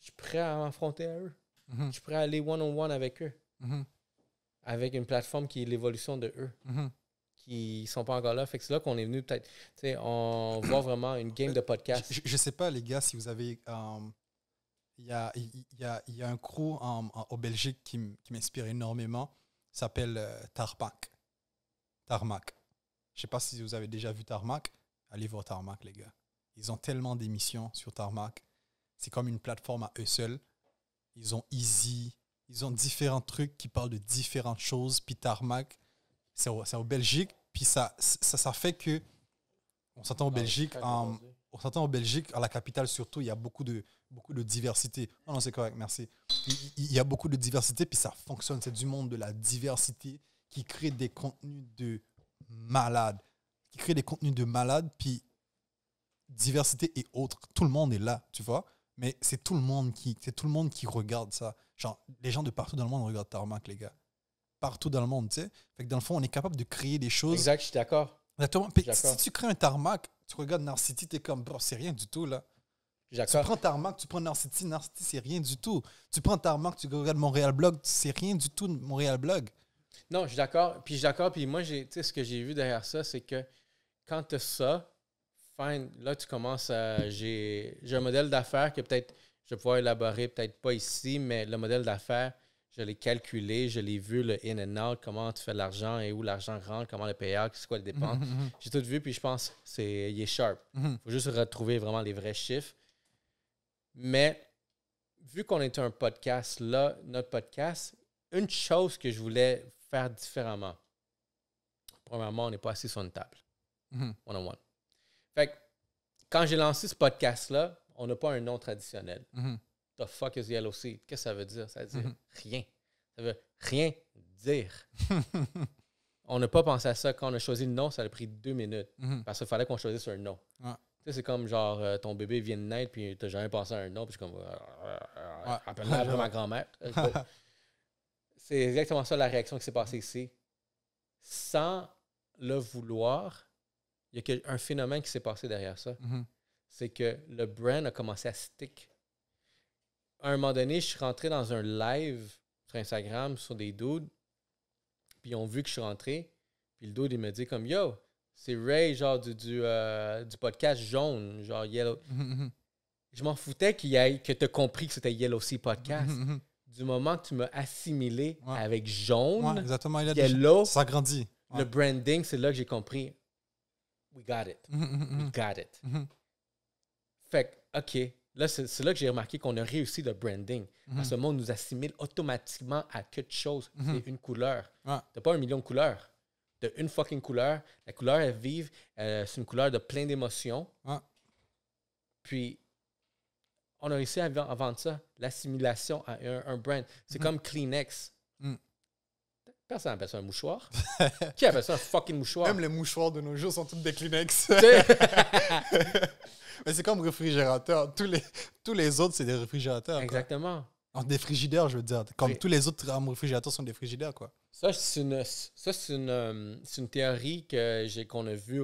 je suis prêt à m'affronter à eux. Mm-hmm. Je suis prêt à aller one-on-one avec eux. Mm-hmm. Avec une plateforme qui est l'évolution de eux. Mm-hmm. Qui sont pas encore là. Fait que c'est là qu'on est venu peut-être. tu sais on voit vraiment une game de podcast. Je, ne sais pas, les gars, si vous avez. Um, il y, a, un crew um, en, Belgique qui, m'inspire énormément. s'appelle euh, Tarmac. Tarmac. Je sais pas si vous avez déjà vu Tarmac. Allez voir Tarmac, les gars. Ils ont tellement d'émissions sur Tarmac c'est comme une plateforme à eux seuls. Ils ont Easy, ils ont différents trucs qui parlent de différentes choses. Puis Tarmac, c'est au, Belgique. Puis ça, ça, fait que on s'entend au ah, Belgique, en, on s'entend Belgique, à la capitale surtout, il y a beaucoup de, beaucoup de diversité. Non, non, c'est correct, merci. Il, il, y a beaucoup de diversité, puis ça fonctionne. C'est du monde de la diversité qui crée des contenus de malade. Qui crée des contenus de malade puis diversité et autres. Tout le monde est là, tu vois. Mais c'est tout le monde qui, c'est tout le monde qui regarde ça. Genre, les gens de partout dans le monde regardent Tarmac, les gars. Partout dans le monde, tu sais. Fait que dans le fond, on est capable de créer des choses. Exact, je suis d'accord. Exactement. Si tu crées un Tarmac, tu regardes Narcity, t'es comme, c'est rien du tout, là. Tu prends Tarmac, tu prends Narcity, Narcity, c'est rien du tout. Tu prends Tarmac, tu regardes Montréal Blog, c'est rien du tout, Montréal Blog. Non, je suis d'accord. Puis je suis d'accord. Puis moi, ce que j'ai vu derrière ça, c'est que quand tu as ça, fine, là, tu commences à. J'ai un modèle d'affaires que peut-être je vais pouvoir élaborer, peut-être pas ici, mais le modèle d'affaires, je l'ai calculé, je l'ai vu, le in and out, comment tu fais l'argent et où l'argent rentre, comment le payer, c'est quoi les dépend mhm, mhm, mhm. J'ai tout vu, puis je pense c'est il est sharp. Il faut juste retrouver vraiment les vrais chiffres. Mais vu qu'on est un podcast, là, notre podcast, une chose que je voulais faire différemment. Premièrement, on n'est pas assis sur une table. One on one. Fait que quand j'ai lancé ce podcast-là, on n'a pas un nom traditionnel. Mhm. The fuck is yellow seed? Qu'est-ce que ça veut dire? Ça veut dire mhm. rien. Ça veut rien dire. on n'a pas pensé à ça. Quand on a choisi le nom, ça a pris deux minutes. Mhm. Parce qu'il fallait qu'on choisisse un nom. c'est comme genre euh, ton bébé vient de naître, puis t'as jamais pensé à un nom, puis comme. Euh, Appelle-moi ma grand-mère. Euh, c'est exactement ça la réaction qui s'est passée ici. Sans le vouloir, il y a un phénomène qui s'est passé derrière ça. Mm-hmm. C'est que le brand a commencé à stick. À un moment donné, je suis rentré dans un live sur Instagram sur des dudes, puis ils ont vu que je suis rentré, puis le dude, il me dit comme Yo, c'est Ray, genre du, du, euh, podcast jaune, genre Yellow. Mm-hmm, mm-hmm. Je m'en foutais qu'il que tu as compris que c'était Yellow Sea Podcast. Du moment que tu m'as assimilé avec jaune, exactement, Yellow, ça grandit. Le branding, c'est là que j'ai compris we got it. Mm-hmm, mm-hmm, we mm-hmm. got it. Fait OK, là, c'est là que j'ai remarqué qu'on a réussi le branding. À ce monde nous assimile automatiquement à quelque chose. C'est une couleur. Ouais. T'as pas un million de couleurs. T'as une fucking couleur. La couleur, est vive. Euh, c'est une couleur de plein d'émotions. Puis, on a réussi à vendre ça, l'assimilation à un, brand. C'est comme Kleenex. Mm. Personne n'appelle ça un mouchoir. Qui appelle ça un fucking mouchoir? Même les mouchoirs de nos jours sont tous des Kleenex. Mais c'est comme réfrigérateur. Tous les, tous les autres, c'est des réfrigérateurs. Exactement. En Des frigidaires, je veux dire. Comme tous les autres réfrigérateurs sont des frigidaires, quoi. Ça, c'est une, euh, une, théorie que j'ai, qu'on a vue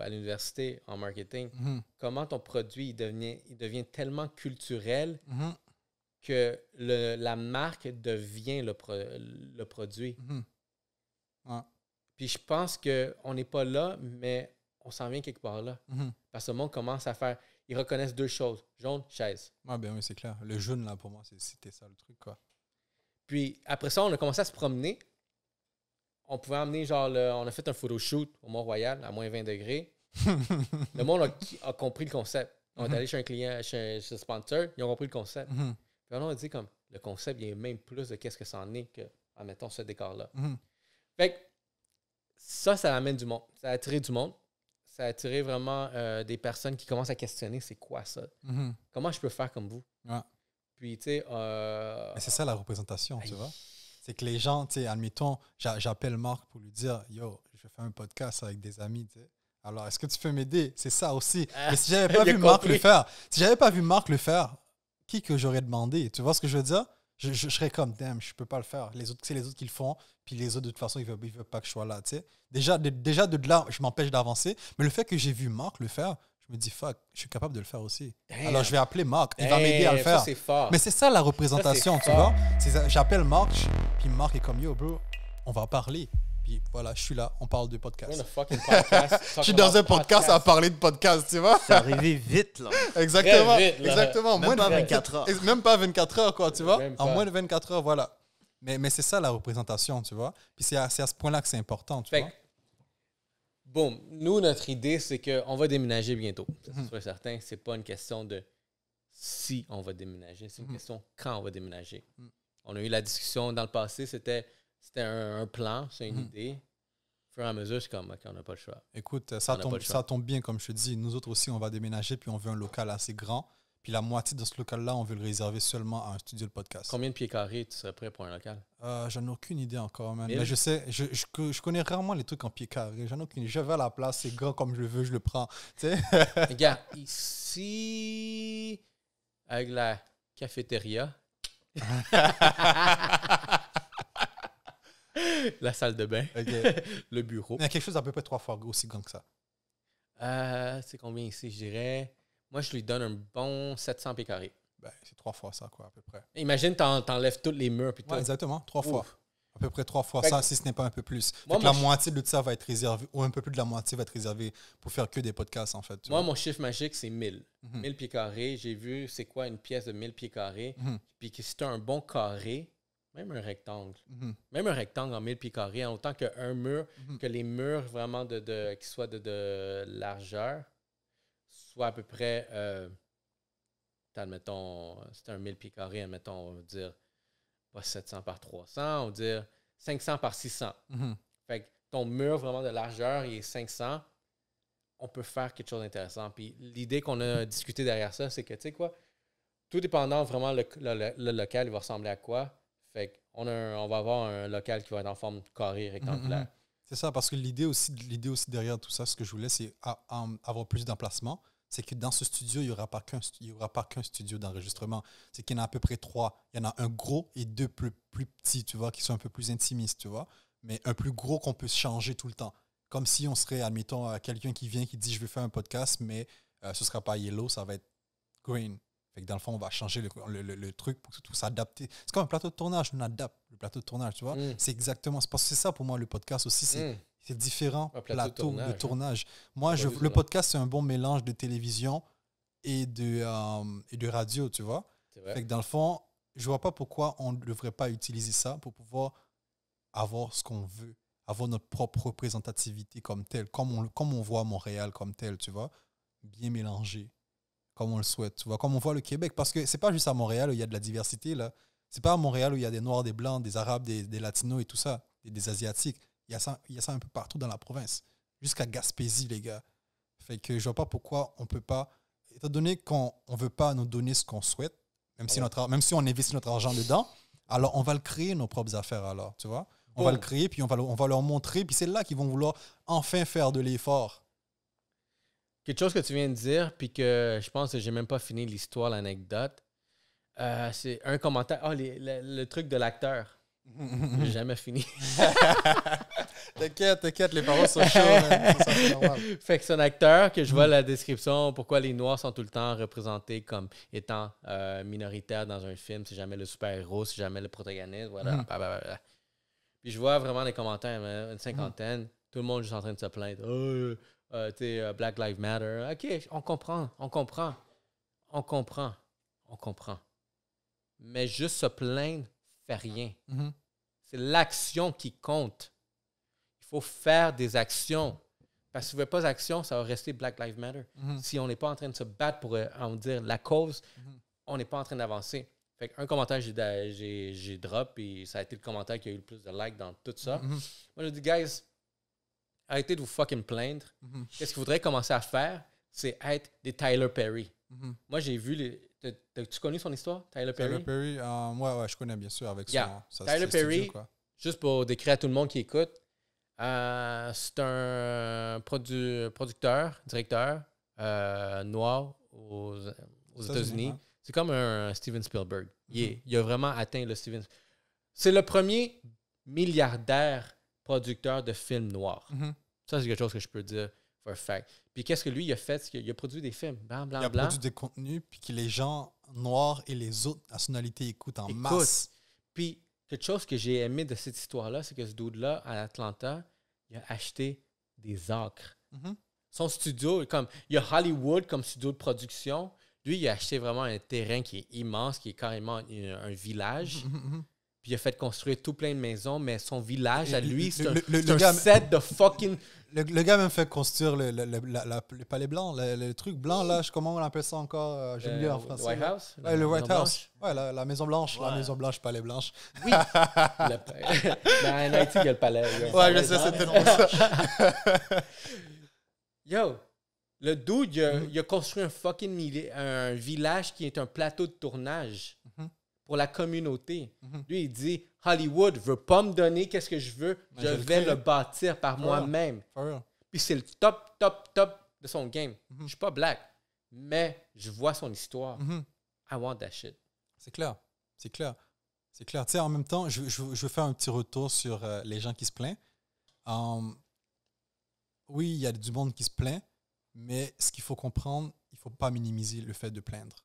à l'université en marketing. Mhm. Comment ton produit il devient, il devient tellement culturel mhm que le, la marque devient le, produit. Mhm. Puis je pense qu'on n'est pas là, mais on s'en vient quelque part là. Mhm. Parce que le monde commence à faire. Ils reconnaissent deux choses jaune, chaise. ben oui, c'est clair. Le jaune, là, pour moi, c'était ça le truc, Puis après ça, on a commencé à se promener. On pouvait amener... genre, le, on a fait un photoshoot au Mont-Royal à moins 20 degrés. le monde a, compris le concept. On est mhm. allé chez un client, chez un, sponsor, ils ont compris le concept on dit comme le concept, il y même plus de qu'est-ce que c'en est que, admettons, ce décor-là. Mhm. Fait ça, ça amène du monde. Ça a attiré du monde. Ça a attiré vraiment euh, des personnes qui commencent à questionner c'est quoi ça? Mhm. Comment je peux faire comme vous? Puis, tu sais. Euh, c'est ça la représentation, tu vois? C'est que les gens, tu sais, admettons, j'appelle Marc pour lui dire Yo, je vais faire un podcast avec des amis, Alors, est-ce que tu peux m'aider? C'est ça aussi. Ah, Mais si j'avais pas vu Marc le faire, si j'avais pas vu Marc le faire, que j'aurais demandé Tu vois ce que je veux dire je, serais comme, damn, je peux pas le faire. Les autres, c'est les autres qui le font. Puis les autres, de toute façon, ils veulent, pas que je sois là. Tu sais. Déjà, de, déjà de là, je m'empêche d'avancer. Mais le fait que j'ai vu Marc le faire, je me dis, fuck, je suis capable de le faire aussi. Alors je vais appeler Marc, il va m'aider à le faire. Mais c'est ça la représentation, tu vois. J'appelle Marc, puis Marc est comme, yo, bro, on va parler voilà, je suis là, on parle de podcast. je suis dans un podcast, à parler de podcast, tu vois. C'est arrivé vite, là. Exactement. Exactement. Même moins pas de 24 heures. Même pas 24 heures, quoi, tu vois. En moins de 24 heures, voilà. Mais, mais c'est ça la représentation, tu vois. Puis c'est à, à, ce point-là que c'est important, tu vois. Bon, nous, notre idée, c'est qu'on va déménager bientôt. C'est mhm. certain, c'est pas une question de si on va déménager, c'est une mhm. question quand on va déménager. Mhm. On a eu la discussion dans le passé, c'était c'était un, plan, c'est une hmm. idée. Au fur et à mesure, c'est comme, on n'a pas le choix. Écoute, ça tombe, ça tombe bien, comme je te dis. Nous autres aussi, on va déménager, puis on veut un local assez grand. Puis la moitié de ce local-là, on veut le réserver seulement à un studio de podcast. Combien de pieds carrés tu serais prêt pour un local euh, J'en ai aucune idée encore, man. je sais, je, je, connais rarement les trucs en pieds carrés. J'en aucune Je vais à la place, c'est grand comme je veux, je le prends. Regarde, ici, avec la cafétéria. La salle de bain. le bureau. Il y a quelque chose d'à peu près trois fois aussi grand que ça. Euh, c'est combien ici, je dirais? Moi, je lui donne un bon 700 pieds carrés. Ben, c'est trois fois ça, quoi, à peu près. Imagine, t'enlèves enlèves tous les murs. Puis exactement, trois fois. À peu près trois fois ça, si ce n'est pas un peu plus. Donc la moitié de ça va être réservée, ou un peu plus de la moitié va être réservée pour faire que des podcasts, en fait. Moi, mon chiffre magique, c'est 1000. 1000 mhm. pieds carrés. J'ai vu c'est quoi une pièce de 1000 pieds carrés. Mhm. Puis si tu un bon carré, même un rectangle, mhm. même un rectangle en 1000 pieds carrés, en hein, autant qu'un mur, mhm. que les murs vraiment de, de qui soient de, largeur soient à peu près, euh, admettons, c'est un 1000 pieds carrés, admettons, on va dire 700 par 300, on va dire 500 par 600. Mhm. Fait que ton mur vraiment de largeur, il est 500, on peut faire quelque chose d'intéressant. Puis l'idée qu'on a discuté derrière ça, c'est que, tu sais quoi, tout dépendant vraiment le local, il va ressembler à quoi fait qu'on on va avoir un local qui va être en forme carré rectangulaire. Mhm. C'est ça, parce que l'idée aussi, aussi derrière tout ça, ce que je voulais, c'est avoir plus d'emplacements. C'est que dans ce studio, il n'y aura pas qu'un studio d'enregistrement. C'est qu'il y en a à peu près trois. Il y en a un gros et deux plus, petits, tu vois, qui sont un peu plus intimistes, tu vois. Mais un plus gros qu'on peut changer tout le temps. Comme si on serait, admettons, euh, quelqu'un qui vient qui dit je vais faire un podcast, mais euh, ce ne sera pas yellow, ça va être green dans le fond, on va changer le, truc pour tout s'adapter. C'est comme un plateau de tournage, on adapte le plateau de tournage, tu vois. Mm. C'est exactement, c'est c'est ça pour moi le podcast aussi, c'est mm. différent plateau, de tournage. Hein. Moi, je, le podcast, c'est un bon mélange de télévision et de, euh, et de radio, tu vois. Fait que dans le fond, je vois pas pourquoi on ne devrait pas utiliser ça pour pouvoir avoir ce qu'on veut, avoir notre propre représentativité comme telle, comme on, comme on voit Montréal comme tel tu vois, bien mélangé comme on le souhaite, tu vois, comme on voit le Québec. Parce que c'est pas juste à Montréal où il y a de la diversité, là. C'est pas à Montréal où il y a des Noirs, des Blancs, des Arabes, des, Latinos et tout ça, des Asiatiques. Il y, a ça, il y a ça un peu partout dans la province, jusqu'à Gaspésie, les gars. Fait que je vois pas pourquoi on peut pas, étant donné qu'on on veut pas nous donner ce qu'on souhaite, même, si notre, même si on investit notre argent dedans, alors on va le créer, nos propres affaires, alors, tu vois. On va le créer, puis on va, on va leur montrer, puis c'est là qu'ils vont vouloir enfin faire de l'effort. Quelque chose que tu viens de dire, puis que je pense que j'ai même pas fini l'histoire, l'anecdote. Euh, c'est un commentaire. oh, le, truc de l'acteur. J'ai jamais fini. t'inquiète, t'inquiète, les paroles sont chaudes. Hein, fait que c'est un acteur que je vois la description, pourquoi les Noirs sont tout le temps représentés comme étant euh, minoritaires dans un film. C'est jamais le super-héros, c'est jamais le protagoniste. Voilà. Mm-hmm. Puis je vois vraiment les commentaires, hein, une cinquantaine. Tout le monde juste en train de se plaindre. Oh, euh, euh, Black Lives Matter. OK, on comprend, on comprend, on comprend, on comprend. Mais juste se plaindre, fait rien. Mm-hmm. C'est l'action qui compte. Il faut faire des actions. Parce que si vous n'avez pas d'action, ça va rester Black Lives Matter. Mm-hmm. Si on n'est pas en train de se battre pour euh, en dire la cause, mm-hmm. on n'est pas en train d'avancer. Fait un commentaire, j'ai drop, et ça a été le commentaire qui a eu le plus de likes dans tout ça. Moi, je dis, guys, arrêtez de vous fucking plaindre. Mhm. Qu'est-ce qu'il voudrait commencer à faire? C'est être des Tyler Perry. Mhm. Moi, j'ai vu tu connais son histoire, Tyler Perry? Tyler Perry, moi, euh, je connais bien sûr avec yeah. son. Tyler Perry, juste pour décrire à tout le monde qui écoute, euh, c'est un producteur, directeur euh, noir aux, États-Unis. C'est comme un Steven Spielberg. Mhm. il, a vraiment atteint le Steven. C'est le premier milliardaire producteur de films noirs. Mm-hmm. Ça, c'est quelque chose que je peux dire for a fact. Puis qu'est-ce que lui, il a fait? Il a produit des films, blablabla. Il a produit des contenus, puis que les gens noirs et les autres nationalités écoutent en masse. Puis quelque chose que j'ai aimé de cette histoire-là, c'est que ce dude-là, à Atlanta, il a acheté des acres. Mm-hmm. Son studio, comme il y a Hollywood comme studio de production. Lui, il a acheté vraiment un terrain qui est immense, qui est carrément un, village. Mm-hmm. Puis il a fait construire tout plein de maisons, mais son village à lui, c'est un, set de fucking. Le, gars m'a fait construire le, palais blanc, le, truc blanc, là, je, comment on appelle ça encore euh, J'ai en euh, français. White House ouais, Le White House. Ouais, la, Maison Blanche, la Maison Blanche, Palais Blanche. Oui Mais un Haïti, il y a le palais. ouais, je sais, c'était ça. Yo, le dude, il a, mm-hmm. construit un fucking un village qui est un plateau de tournage. Mm-hmm pour la communauté. Mhm. Lui, il dit Hollywood veut pas me donner qu'est-ce que je veux, je, vais le, bâtir par ah. moi-même. Puis c'est le top, top, top de son game. Mhm. Je suis pas black, mais je vois son histoire. Mhm. I want that shit. C'est clair. C'est clair. C'est clair. Tu en même temps, je, je, je, veux faire un petit retour sur euh, les gens qui se plaignent. Hum, oui, il y a du monde qui se plaint, mais ce qu'il faut comprendre, il ne faut pas minimiser le fait de plaindre.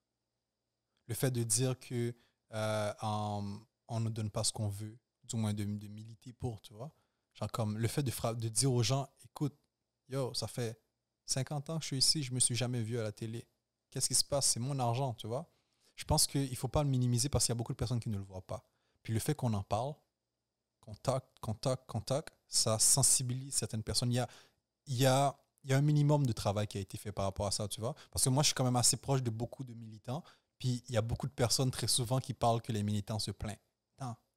Le fait de dire que euh, on ne donne pas ce qu'on veut, du moins de, militer pour, tu vois. Genre comme le fait de, dire aux gens, écoute, yo, ça fait 50 ans que je suis ici, je me suis jamais vu à la télé. Qu'est-ce qui se passe C'est mon argent, tu vois. Je pense qu'il ne faut pas le minimiser parce qu'il y a beaucoup de personnes qui ne le voient pas. Puis le fait qu'on en parle, qu'on toque, qu'on toque, qu'on toque, ça sensibilise certaines personnes. Il y a, a, il y a un minimum de travail qui a été fait par rapport à ça, tu vois. Parce que moi, je suis quand même assez proche de beaucoup de militants il y a beaucoup de personnes très souvent qui parlent que les militants se plaignent.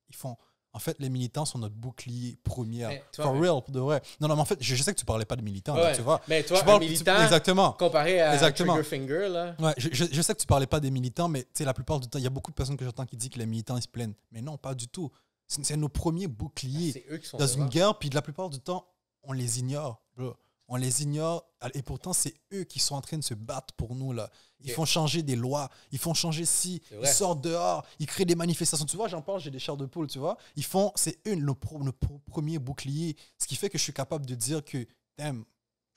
ils font. En fait, les militants sont notre bouclier premier. For real, pour de vrai. Non, non, mais en fait, je, sais que tu parlais pas de militants, tu vois. Mais toi, je parle, militant, exactement. comparé à exactement. Finger, là. Ouais, je, sais que tu parlais pas des militants, mais la plupart du temps, il y a beaucoup de personnes que j'entends qui disent que les militants, se plaignent. Mais non, pas du tout. C'est nos premiers boucliers ah, dans une guerre, puis de la plupart du temps, on les ignore. On les ignore et pourtant c'est eux qui sont en train de se battre pour nous là. Ils font changer des lois, ils font changer si, ils sortent dehors, ils créent des manifestations. Tu vois, j'en parle, j'ai des chars de poule, tu vois. Ils font, c'est eux le, premier bouclier, ce qui fait que je suis capable de dire que damn,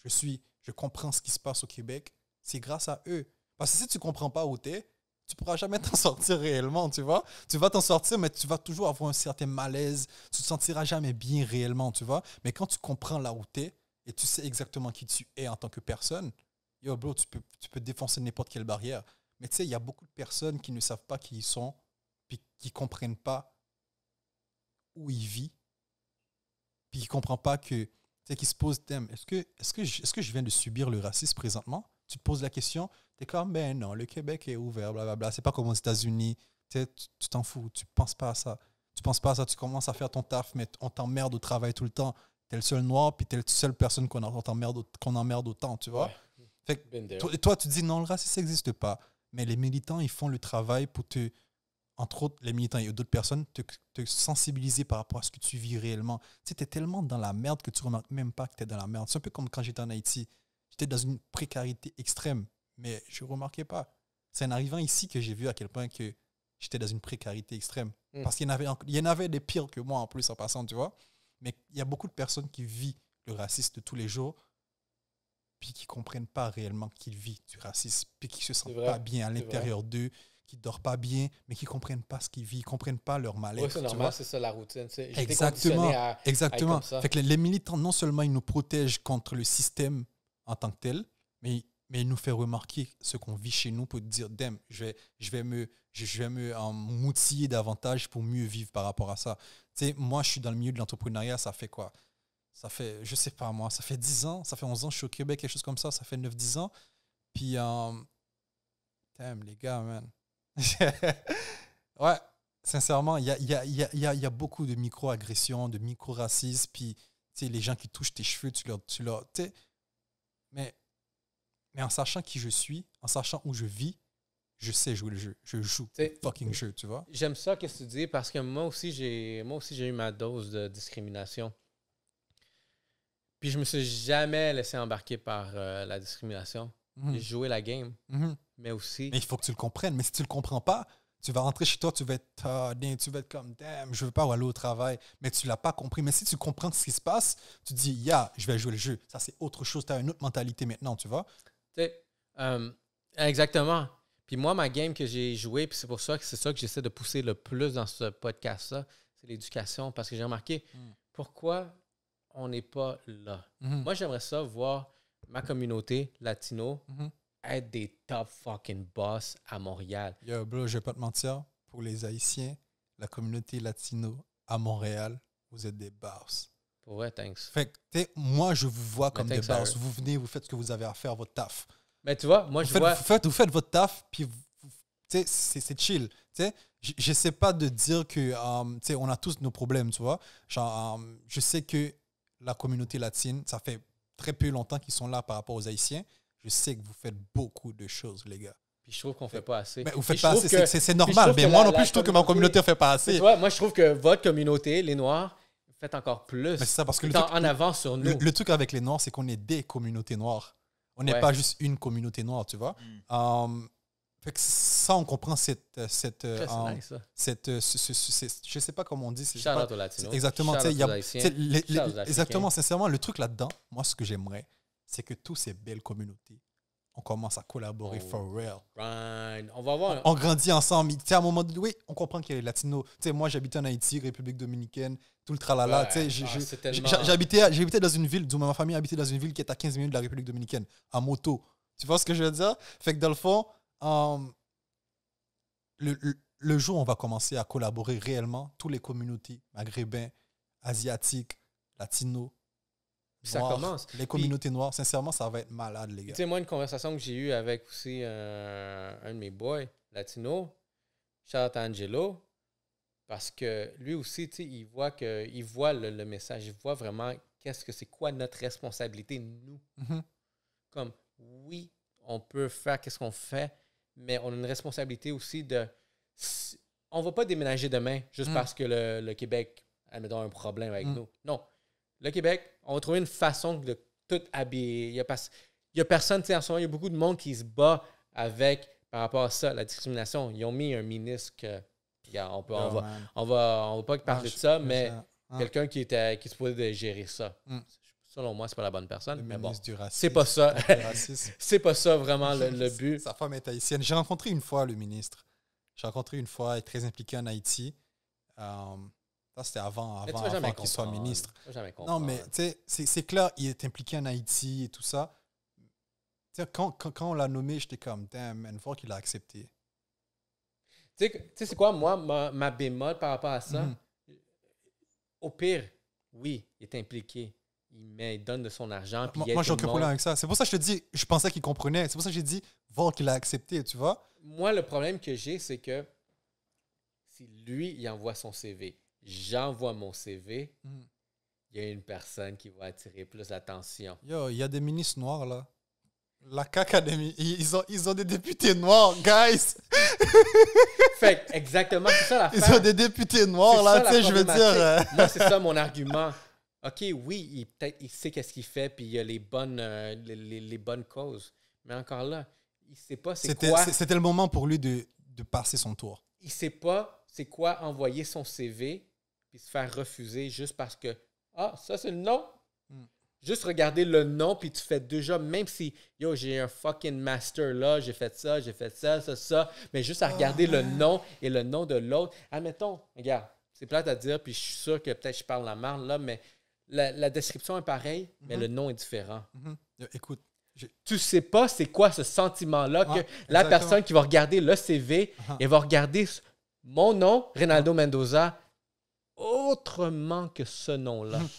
je suis, je comprends ce qui se passe au Québec. C'est grâce à eux. Parce que si tu comprends pas où es, tu pourras jamais t'en sortir réellement, tu vois. Tu vas t'en sortir, mais tu vas toujours avoir un certain malaise. Tu te sentiras jamais bien réellement, tu vois. Mais quand tu comprends là où es, et tu sais exactement qui tu es en tant que personne, yo tu peux, tu peux défoncer n'importe quelle barrière. Mais tu sais, il y a beaucoup de personnes qui ne savent pas qui ils sont, puis qui ne comprennent pas où ils vivent, puis qui ne comprennent pas que, tu sais, qui se posent, est-ce que, est-ce, que je, que je viens de subir le racisme présentement Tu te poses la question, tu es comme, ben non, le Québec est ouvert, bla c'est pas comme aux États-Unis, tu t'en fous, tu penses pas à ça. Tu penses pas à ça, tu commences à faire ton taf, mais on t'emmerde au travail tout le temps t'es le seul noir, puis t'es la seule personne qu'on emmerde, emmerde autant, tu vois. et toi, tu dis non, le racisme, n'existe pas. Mais les militants, ils font le travail pour te, entre autres, les militants et d'autres personnes, te, sensibiliser par rapport à ce que tu vis réellement. Tu sais, tellement dans la merde que tu remarques même pas que es dans la merde. C'est un peu comme quand j'étais en Haïti. J'étais dans une précarité extrême, mais je remarquais pas. C'est en arrivant ici que j'ai vu à quel point que j'étais dans une précarité extrême. Hmm. Parce qu'il y, avait, y en avait des pires que moi en plus en passant, tu vois. Mais il y a beaucoup de personnes qui vivent le racisme de tous les jours, puis qui ne comprennent pas réellement qu'ils vivent du racisme, puis qui ne se sentent pas bien à l'intérieur d'eux, qui ne dorment pas bien, mais qui ne comprennent pas ce qu'ils vivent, ils comprennent pas leur malaise. Oui, c'est normal, c'est ça la routine. Exactement. exactement. les, militants, non seulement ils nous protègent contre le système en tant que tel, mais mais nous font remarquer ce qu'on vit chez nous pour dire damn je vais je vais me je, vais me m'outiller davantage pour mieux vivre par rapport à ça tu sais, moi, je suis dans le milieu de l'entrepreneuriat, ça fait quoi Ça fait, je sais pas moi, ça fait 10 ans, ça fait 11 ans, je suis au Québec, quelque chose comme ça, ça fait 9-10 ans. Puis, euh, damn, les gars, man. ouais, sincèrement, il y a, beaucoup de micro-agressions, de micro-racisme, puis les gens qui touchent tes cheveux, tu leur. Tu leur mais, mais en sachant qui je suis, en sachant où je vis, je sais jouer le jeu. Je joue fucking jeu, tu vois. J'aime ça que tu dis parce que moi aussi, j'ai moi aussi j'ai eu ma dose de discrimination. Puis je me suis jamais laissé embarquer par euh, la discrimination. Mhm. Jouer la game, mhm. mais aussi... Mais il faut que tu le comprennes. Mais si tu le comprends pas, tu vas rentrer chez toi, tu vas être tu vas comme damn, je veux pas aller au travail, mais tu l'as pas compris. Mais si tu comprends ce qui se passe, tu dis ya, yeah, je vais jouer le jeu. Ça c'est autre chose, tu as une autre mentalité maintenant, tu vois. Tu euh, exactement. Puis moi, ma game que j'ai joué puis c'est pour ça que c'est ça que j'essaie de pousser le plus dans ce podcast-là, c'est l'éducation. Parce que j'ai remarqué hmm. pourquoi on n'est pas là. Hmm. Moi, j'aimerais ça voir ma communauté latino hmm. être des top fucking boss à Montréal. Yo, bro, je vais pas te mentir. Pour les Haïtiens, la communauté latino à Montréal, vous êtes des boss. Ouais, thanks. Fait que, moi, je vous vois comme des boss. Vous venez, vous faites ce que vous avez à faire, votre taf. Mais tu vois, moi, je faites, vois. Vous faites, votre taf, puis c'est chill. je ne sais pas de dire que euh, sais, on a tous nos problèmes, tu vois. Genre, euh, je sais que la communauté latine, ça fait très peu longtemps qu'ils sont là par rapport aux Haïtiens. Je sais que vous faites beaucoup de choses, les gars. Puis je trouve qu'on ne fait pas assez. vous ne faites pas assez, c'est normal. Mais moi non plus, je trouve que ma communauté ne fait pas assez. moi, je trouve que votre communauté, les Noirs, faites encore plus. c'est ça, parce que avant sur nous. Le, le truc avec les Noirs, c'est qu'on est des communautés noires. On n'est pas juste une communauté noire, tu vois. Mm. Euh, fait que ça, on comprend cette. Euh, cette, euh, cette ce, je sais pas comment on dit. exactement. exactement, sincèrement, le truc là-dedans, moi, ce que j'aimerais, c'est que toutes ces belles communautés on commence à collaborer for real. On va voir. On, grandit ensemble. Tu sais, à un moment donné, oui, on comprend qu'il y a les latinos. Tu sais, moi, j'habitais en Haïti, République dominicaine, tout le tralala. tu sais, ah, j'habitais, dans une ville, ma famille habitait dans une ville qui est à 15 minutes de la République dominicaine, à moto. Tu vois ce que je veux dire? Fait que dans le fond, hum, le, jour où on va commencer à collaborer réellement, tous les communautés, maghrébins, asiatiques, latinos, commence. Les communautés noires, sincèrement, ça va être malade, les gars. Tu sais, moi, une conversation que j'ai eue avec aussi euh, un de mes boys, Latino, Charles Angelo, parce que lui aussi, tu il voit, que, il voit le, message, il voit vraiment qu'est-ce que c'est quoi notre responsabilité, nous. Mhm. Comme, oui, on peut faire qu'est-ce qu'on fait, mais on a une responsabilité aussi de. On va pas déménager demain juste mhm. parce que le, le Québec donne un problème avec mhm. nous. Non, le Québec, on va trouver une façon de tout habiller. Il n'y a, y a personne, tu en il y a beaucoup de monde qui se bat avec, par rapport à ça, la discrimination. Ils ont mis un ministre que, on, peut, oh, va, pas parler ah, de ça, mais ah. quelqu'un qui, était, qui se pouvait gérer ça. Mm. Selon moi, c'est pas la bonne personne. Le mais bon, c'est pas ça. c'est pas ça vraiment le, but. Sa femme est haïtienne. J'ai rencontré une fois le ministre. J'ai rencontré une fois, est très impliqué en Haïti. Euh, ça, c'était avant, avant, qu'il soit ministre. Non, mais c'est clair, il est impliqué en Haïti et tout ça. Quand, quand, quand, on l'a nommé, j'étais comme, damn, une fois qu'il a accepté. Tu sais, c'est quoi, moi, ma, ma, bémol par rapport à ça? Mhm. Au pire, oui, il est impliqué. Il, met, donne de son argent. Puis moi, j'ai aucun problème avec ça. C'est pour ça que je te dis, je pensais qu'il comprenait. C'est pour ça que j'ai dit, voir qu'il a accepté, tu vois. Moi, le problème que j'ai, c'est que si lui, il envoie son CV, j'envoie mon CV, hmm. il y a une personne qui va attirer plus l'attention. Yo, il y a des ministres noirs là. La CACADEMY, ils ont, ils ont des députés noirs, guys! fait exactement, c'est ça Ils ont des députés noirs là, tu sais, je veux dire. Moi, c'est ça mon argument. OK, oui, il, peut il sait qu'est-ce qu'il fait, puis il y a les bonnes, euh, les, les, bonnes causes. Mais encore là, il sait pas c'est c'était, quoi. C'était le moment pour lui de, de passer son tour. Il sait pas c'est quoi envoyer son CV puis se faire refuser juste parce que Ah, ça c'est le nom. Hmm. Juste regarder le nom, puis tu fais déjà, même si yo, j'ai un fucking master là, j'ai fait ça, j'ai fait ça, ça, ça, mais juste à oh, regarder le nom et le nom de l'autre. Admettons, regarde, c'est plate à dire, puis je suis sûr que peut-être je parle la marne là, mais la, description est pareille, mais le mhm. nom est différent. Mhm. Écoute, tu sais pas c'est quoi ce sentiment-là que ah, la personne qui va regarder le CV ah. et va regarder mon nom, Ronaldo ah. Mendoza, autrement que ce nom-là. Hum.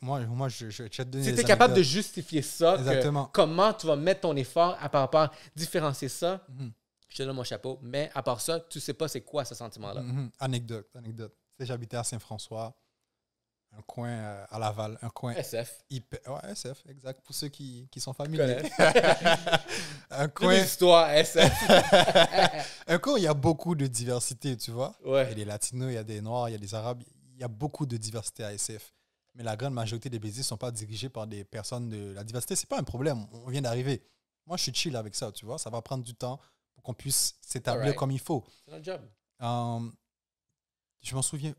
moi, moi, je, je, te Si tu es capable de justifier ça, comment tu vas mettre ton effort à part différencier ça, hum. je te donne mon chapeau. Mais à part ça, tu sais pas c'est quoi ce sentiment-là. Hum, anecdote, anecdote. J'habitais à Saint-François, un coin euh, à Laval, un coin. SF. ouais, SF, exact, pour ceux qui, sont familiers. un coin. Une histoire, SF. un coin, il y a beaucoup de diversité, tu vois. Ouais. Il y a des latinos, il y a des noirs, il y a des arabes, il y a beaucoup de diversité à SF, mais la grande majorité des business ne sont pas dirigés par des personnes de la diversité. C'est pas un problème, on vient d'arriver. Moi, je suis chill avec ça, tu vois. Ça va prendre du temps pour qu'on puisse s'établir comme il faut. C'est job. Euh, je m'en souviens.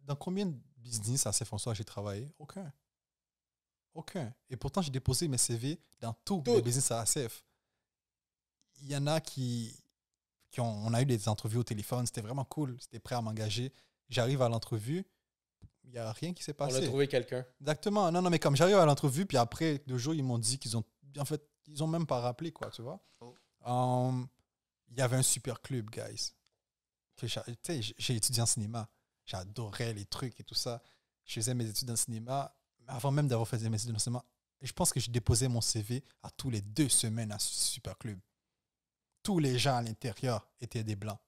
Dans combien de business à Saint-François j'ai travaillé Aucun. Aucun. Et pourtant, j'ai déposé mes CV dans tous les business à SF. Il y en a qui, qui ont, on a eu des entrevues au téléphone, c'était vraiment cool, c'était prêt à m'engager j'arrive à l'entrevue, il n'y a rien qui s'est passé. On a trouvé quelqu'un. Exactement. Non, non, mais comme j'arrive à l'entrevue, puis après deux jours, ils m'ont dit qu'ils ont. En fait, ils ont même pas rappelé, quoi, tu vois. Oh. Hum, il y avait un super club, guys. J'ai étudié en cinéma. J'adorais les trucs et tout ça. Je faisais mes études en cinéma. Avant même d'avoir fait mes études en cinéma, je pense que je déposais mon CV à tous les deux semaines à ce super club. Tous les gens à l'intérieur étaient des blancs.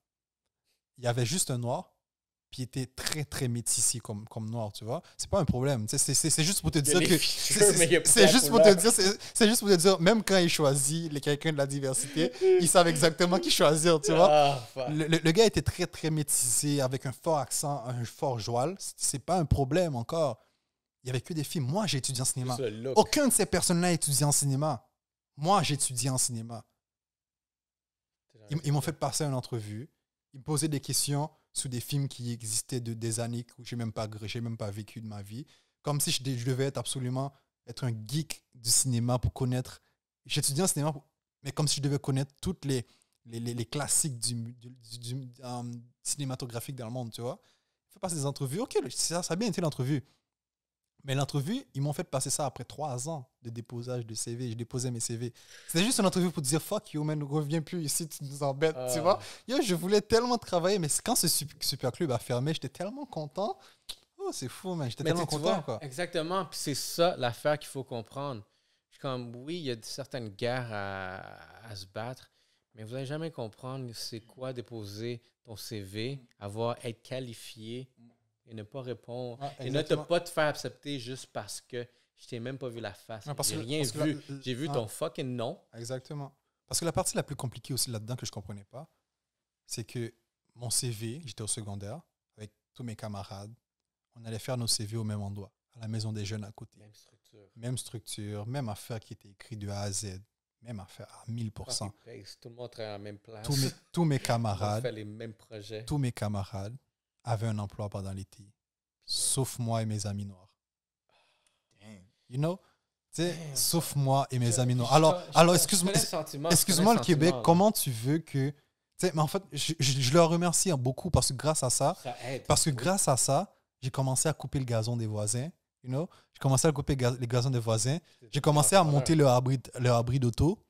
Il y avait juste un noir puis était très très métissé comme comme noir tu vois c'est pas un problème c'est juste pour te dire que c'est juste pour te dire c'est juste pour te dire même quand il choisit quelqu'un de la diversité ils savent exactement qui choisir tu vois ah, le, gars était très très métissé avec un fort accent un fort joual c'est pas un problème encore il y avait que des filles moi j'ai étudié en cinéma aucun de ces personnes là étudié en cinéma moi j'ai étudié en cinéma ils m'ont fait passer une entrevue ils me posaient des questions sous des films qui existaient de, des années que j'ai même, pas, même pas vécu de ma vie. Comme si je, devais être absolument être un geek du cinéma pour connaître. j'étudie en cinéma, mais comme si je devais connaître toutes les, les, classiques du, du, euh, cinématographique dans le monde, tu vois. Je fais passer des entrevues. Ok, ça, ça a bien été l'entrevue. Mais l'entrevue, ils m'ont fait passer ça après trois ans de déposage de CV. Je déposais mes CV. C'était juste une entrevue pour dire fuck you, mais ne reviens plus ici, tu nous embêtes, tu ah. vois. Yo, je voulais tellement travailler, mais quand ce super club a fermé, j'étais tellement content. Oh, c'est fou, man, j'étais tellement content, quoi. Exactement, puis c'est ça l'affaire qu'il faut comprendre. Je suis comme, oui, il y a certaines guerres à, à se battre, mais vous n'allez jamais comprendre c'est quoi déposer ton CV, avoir, être qualifié et ne pas répondre ah, et ne te pas te faire accepter juste parce que je t'ai même pas vu la face. J'ai rien vu. J'ai vu ah. ton fucking nom. Exactement. Parce que la partie la plus compliquée aussi là-dedans que je comprenais pas, c'est que mon CV, j'étais au secondaire avec tous mes camarades, on allait faire nos CV au même endroit, à la maison des jeunes à côté. Même structure. Même structure, même affaire qui était écrite du A à Z même affaire à 1000%. Tout le monde travaille à la même place. Tous mes, camarades. Tous mes camarades avait un emploi pendant l'été, sauf moi et mes amis noirs. You know? sauf moi et mes amis noirs. Alors, alors excuse-moi, excuse-moi le, Québec, comment tu veux que... Mais en fait, je, je, leur remercie hein, beaucoup parce que grâce à ça, parce que grâce à ça, j'ai commencé à couper le gazon des voisins. You know? J'ai commencé à couper les gazons des voisins. J'ai commencé à monter leur abri, leur abri d'auto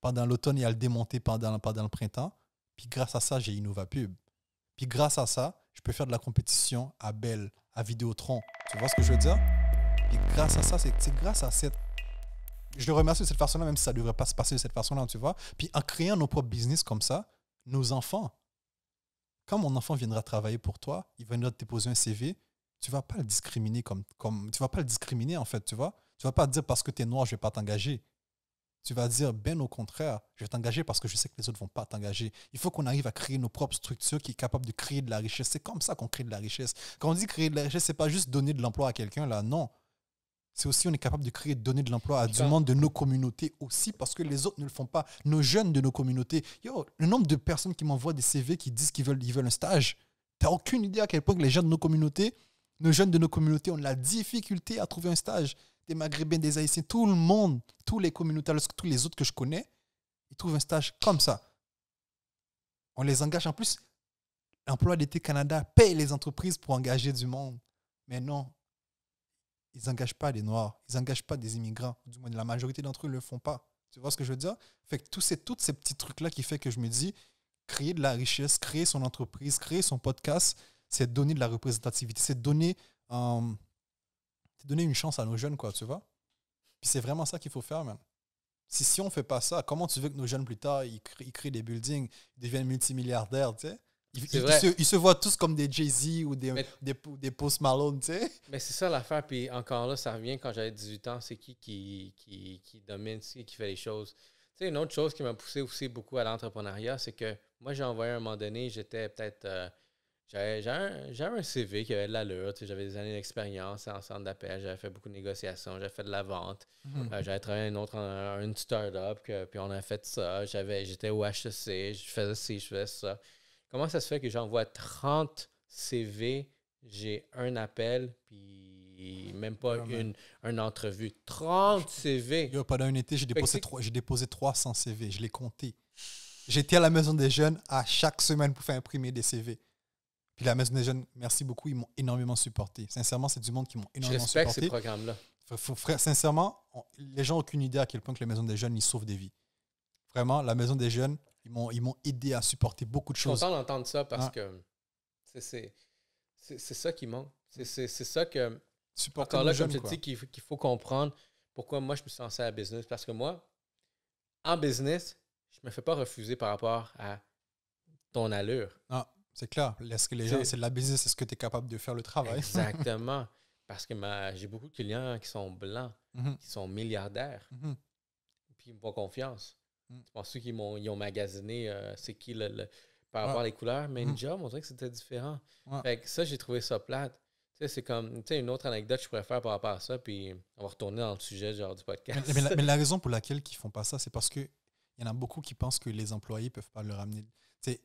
pendant l'automne et à le démonter pendant, pendant le printemps. Puis grâce à ça, j'ai Innova Pub. Puis grâce à ça, je peux faire de la compétition à Belle, à Vidéotron. Tu vois ce que je veux dire? Et grâce à ça, c'est grâce à cette je le remercie de cette façon-là, même si ça ne devrait pas se passer de cette façon-là, tu vois. Puis en créant nos propres business comme ça, nos enfants, quand mon enfant viendra travailler pour toi, il va te déposer un CV, tu ne vas pas le discriminer comme, comme. Tu vas pas le discriminer, en fait, tu vois. Tu ne vas pas dire parce que tu es noir, je ne vais pas t'engager. Tu vas dire, ben au contraire, je vais t'engager parce que je sais que les autres ne vont pas t'engager. Il faut qu'on arrive à créer nos propres structures qui sont capables de créer de la richesse. C'est comme ça qu'on crée de la richesse. Quand on dit créer de la richesse, ce n'est pas juste donner de l'emploi à quelqu'un, là, non. C'est aussi on est capable de créer, de donner de l'emploi à du monde de nos communautés aussi parce que les autres ne le font pas. Nos jeunes de nos communautés. Yo, le nombre de personnes qui m'envoient des CV qui disent qu'ils veulent, veulent un stage. n'as aucune idée à quel point les jeunes de nos communautés, nos jeunes de nos communautés ont de la difficulté à trouver un stage des Maghrébins, des Haïtiens, tout le monde, tous les communautés, tous les autres que je connais, ils trouvent un stage comme ça. On les engage. En plus, l'emploi d'été Canada paye les entreprises pour engager du monde. Mais non, ils n'engagent pas des Noirs, ils n'engagent pas des immigrants. Du moins, la majorité d'entre eux ne le font pas. Tu vois ce que je veux dire? Fait que tous ces, tous ces petits trucs-là qui fait que je me dis, créer de la richesse, créer son entreprise, créer son podcast, c'est donner de la représentativité, c'est donner... Euh, donner une chance à nos jeunes, quoi, tu vois. Puis c'est vraiment ça qu'il faut faire, man. Si, si on fait pas ça, comment tu veux que nos jeunes plus tard, ils, créent, des buildings, ils deviennent multimilliardaires, tu sais? Ils, se, ils, se, voient tous comme des Jay-Z ou des, des, des, Post Malone, tu sais? Mais c'est ça l'affaire. Puis encore là, ça revient quand j'avais 18 ans, c'est qui qui, qui domine, qui qui fait les choses. Tu sais, une autre chose qui m'a poussé aussi beaucoup à l'entrepreneuriat, c'est que moi, j'ai envoyé à un moment donné, j'étais peut-être. Euh, j'avais un, CV qui avait de l'allure, j'avais des années d'expérience en centre d'appel, j'avais fait beaucoup de négociations, j'avais fait de la vente, mhm. euh, j'avais travaillé une autre start-up, puis on a fait ça, j'avais j'étais au HEC, je faisais ci, je faisais ça. Comment ça se fait que j'envoie 30 CV, j'ai un appel, puis même pas une, entrevue? 30 CV! pendant un été, j'ai déposé, déposé 300 CV, je l'ai compté. J'étais à la maison des jeunes à chaque semaine pour faire imprimer des CV. Puis la Maison des Jeunes, merci beaucoup, ils m'ont énormément supporté. Sincèrement, c'est du monde qui m'ont énormément supporté. Je respecte ces programmes-là. sincèrement, les gens n'ont aucune idée à quel point que la Maison des Jeunes, ils sauvent des vies. Vraiment, la Maison des Jeunes, ils m'ont, ils m'ont aidé à supporter beaucoup de choses. Je suis content d'entendre ça parce ah. que c'est, c'est, ça qui manque. C'est, ça que. Supporter encore là, comme je dis, qu'il, faut comprendre pourquoi moi je me suis lancé à business. Parce que moi, en business, je ne me fais pas refuser par rapport à ton allure. Non. Ah. C'est clair. que les c'est de la business, est-ce que tu es capable de faire le travail? Exactement. Parce que j'ai beaucoup de clients qui sont blancs, mhm. qui sont milliardaires, mhm. puis ils me font confiance. Mm. Je pense qui m'ont ils ont magasiné euh, c'est qui le, par rapport les couleurs, mais une mhm. job, on dirait que c'était différent. Fait que ça, j'ai trouvé ça plate. c'est comme, tu sais, une autre anecdote que je pourrais faire par rapport à ça, puis on va retourner dans le sujet genre, du podcast. Mais, la, raison pour laquelle ils ne font pas ça, c'est parce que il y en a beaucoup qui pensent que les employés ne peuvent pas le ramener. Tu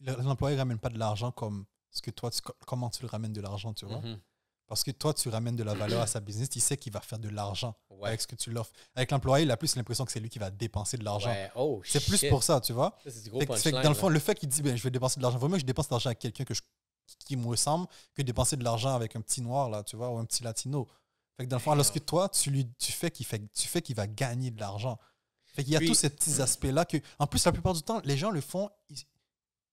l'employé ne ramène pas de l'argent comme ce que toi, comment tu le ramènes de l'argent, tu vois. Mm-hmm. Parce que toi, tu ramènes de la valeur à sa business, il sait qu'il va faire de l'argent avec ce que tu l'offres. Avec l'employé, il a plus l'impression que c'est lui qui va dépenser de l'argent. Oh, c'est plus pour ça, tu vois. dans le fond, le fait qu'il dit ben, je vais dépenser de l'argent, vaut mieux que je dépense de l'argent à quelqu'un que qui me ressemble que dépenser de l'argent avec un petit noir, là, tu vois, ou un petit latino. Fait que dans le fond, lorsque toi, tu, lui, tu fais qu'il fait, tu fais qu'il va gagner de l'argent. Fait qu'il y a tous ces petits aspects-là que, en plus, la plupart du temps, les gens le font,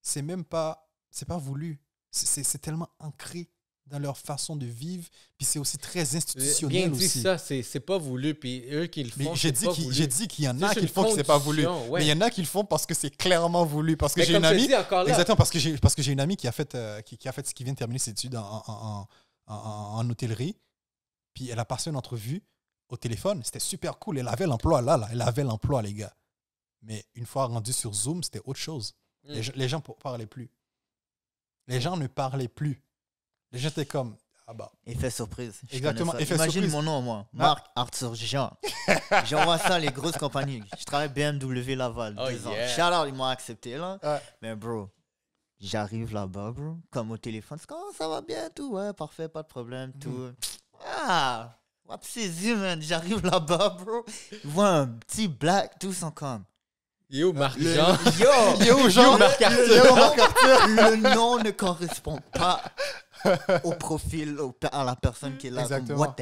c'est même pas, c'est pas voulu. C'est tellement ancré dans leur façon de vivre, puis c'est aussi très euh, institutionnel Bien dit ça, c'est pas voulu, puis eux qui le font, J'ai dit qu'il y en a qui le font c'est pas voulu, mais il y en a qui le font parce que c'est clairement voulu, parce que j'ai une amie... Exactement, parce que j'ai parce que j'ai une amie qui a fait euh, qui, a fait qui vient de terminer ses études en, en, en, hôtellerie, puis elle a passé une entrevue au téléphone, c'était super cool, elle avait l'emploi là, là, elle avait l'emploi les gars, mais une fois rendue sur Zoom, c'était autre chose. Mm. Les, gens ne parlaient plus. Les gens ne parlaient plus. Les gens étaient comme. Ah bah. Effet surprise. Exactement. Imagine mon nom, moi. Ah. Marc Arthur Jean. J'envoie ça à les grosses compagnies. Je travaille BMW Laval. Oh, ils m'ont accepté là. Mais bro, j'arrive là-bas, bro. Comme au téléphone. Oh, ça va bien, tout. Ouais, parfait, pas de problème, mm. tout. Ah! Wap man. J'arrive là-bas, bro. Ils voient un petit black, tous sont comme. Yo, Marc Jean. Yo, Jean. Marc Arthur. Le nom ne correspond pas au profil, à la personne qui est là. Exactement.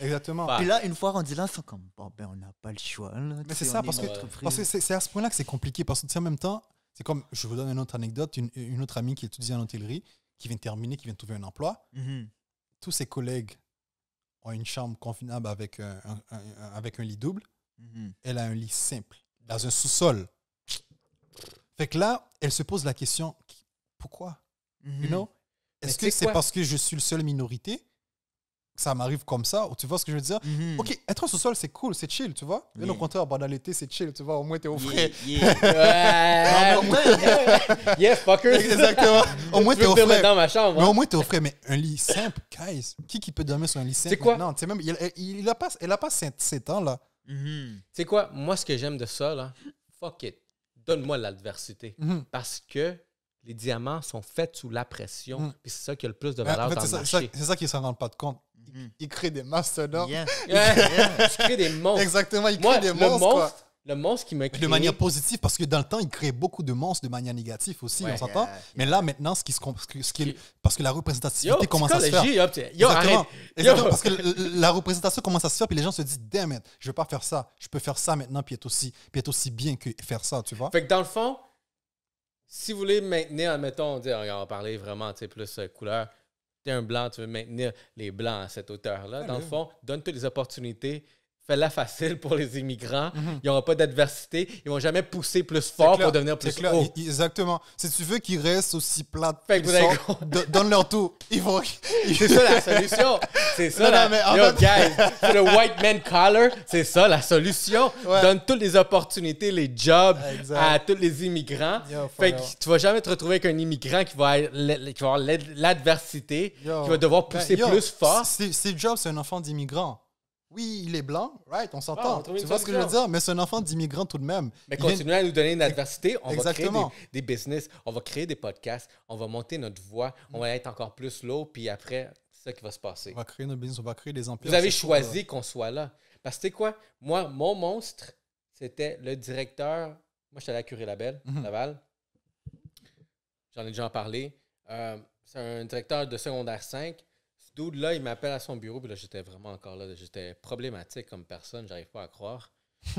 Exactement. Puis là, une fois on dit là, ils comme, bon, ben, on n'a pas le choix. c'est ça, parce que, c'est à ce point-là que c'est compliqué. Parce que, en même temps, c'est comme, je vous donne une autre anecdote, une, autre amie qui est étudie en hôtellerie, qui vient terminer, qui vient trouver un emploi. Mm-hmm. Tous ses collègues ont une chambre confinable avec euh, un, avec un lit double. Mm-hmm. Elle a un lit simple dans un sous-sol. Fait que là, elle se pose la question pourquoi mhm. you know? Est-ce que c'est parce que je suis le seul minorité que ça m'arrive comme ça tu vois ce que je veux dire mhm. Ok, être en sous-sol, c'est cool, c'est chill, tu vois Mais au contraire, dans l'été, c'est chill, tu vois, au moins t'es au frais. Yeah, yeah. ouais. yeah fuckers. Exactement. Au moins t'es au frais. Dans ma chambre, mais au hein. moins t'es au frais. Mais un lit simple, guys, qui qui peut dormir sur un lit simple C'est quoi Non, tu sais, même, il, a pas, elle a pas 7 temps là. Mhm. Tu sais quoi, moi, ce que j'aime de ça, là, fuck it, donne-moi l'adversité. Mhm. Parce que les diamants sont faits sous la pression, Et mhm. puis c'est ça qui a le plus de valeur dans le marché. C'est ça qui s'en rend pas de compte. Il, crée des mastodons. il crée des monstres. Exactement, il crée des monstres le monstre qui m'a créé... De manière positive, parce que dans le temps, il crée beaucoup de monstres de manière négative aussi, on s'entend. Mais là, maintenant, ce qui se... Ce qui parce que la représentativité commence à se faire. Parce que la représentation commence à se faire, puis les gens se disent « Damn it, je veux pas faire ça. Je peux faire ça maintenant, puis être aussi, puis être aussi bien que faire ça, tu vois? » Fait que dans le fond, si vous voulez maintenir, admettons, on, on va parler vraiment plus euh, couleur, tu es un blanc, tu veux maintenir les blancs à cette hauteur-là, dans le fond, donne toutes les opportunités fais-la facile pour les immigrants. Mhm. il y aura pas d'adversité. Ils vont jamais pousser plus fort pour devenir plus clair. Exactement. Si tu veux qu'ils restent aussi plates, que donne leur tout. Ils vont. C'est ça la solution. C'est ça. la... le white man collar. C'est ça la solution. Donne toutes les opportunités, les jobs à tous les immigrants. fait que tu vas jamais te retrouver avec un immigrant qui va, qui va avoir l'adversité, qui va devoir ben, pousser plus fort. Steve Jobs, c'est un enfant d'immigrant. Oui, il est blanc, right, on s'entend. Ah, tu vois ce que je veux dire? Mais c'est un enfant d'immigrant tout de même. Mais continuez à nous donner une adversité, on va créer des, business, on va créer des podcasts, on va monter notre voix, on va être encore plus low, puis après, c'est ça qui va se passer. On va créer nos business, on va créer des empires. Vous avez choisi qu'on soit là. Parce que tu sais quoi? Moi, mon monstre, c'était le directeur. Moi, j'étais allé à curie label mhm. Laval. J'en ai déjà parlé. Euh, c'est un directeur de secondaire 5 Dude, là, il m'appelle à son bureau, puis là, j'étais vraiment encore là. J'étais problématique comme personne, j'arrive pas à croire.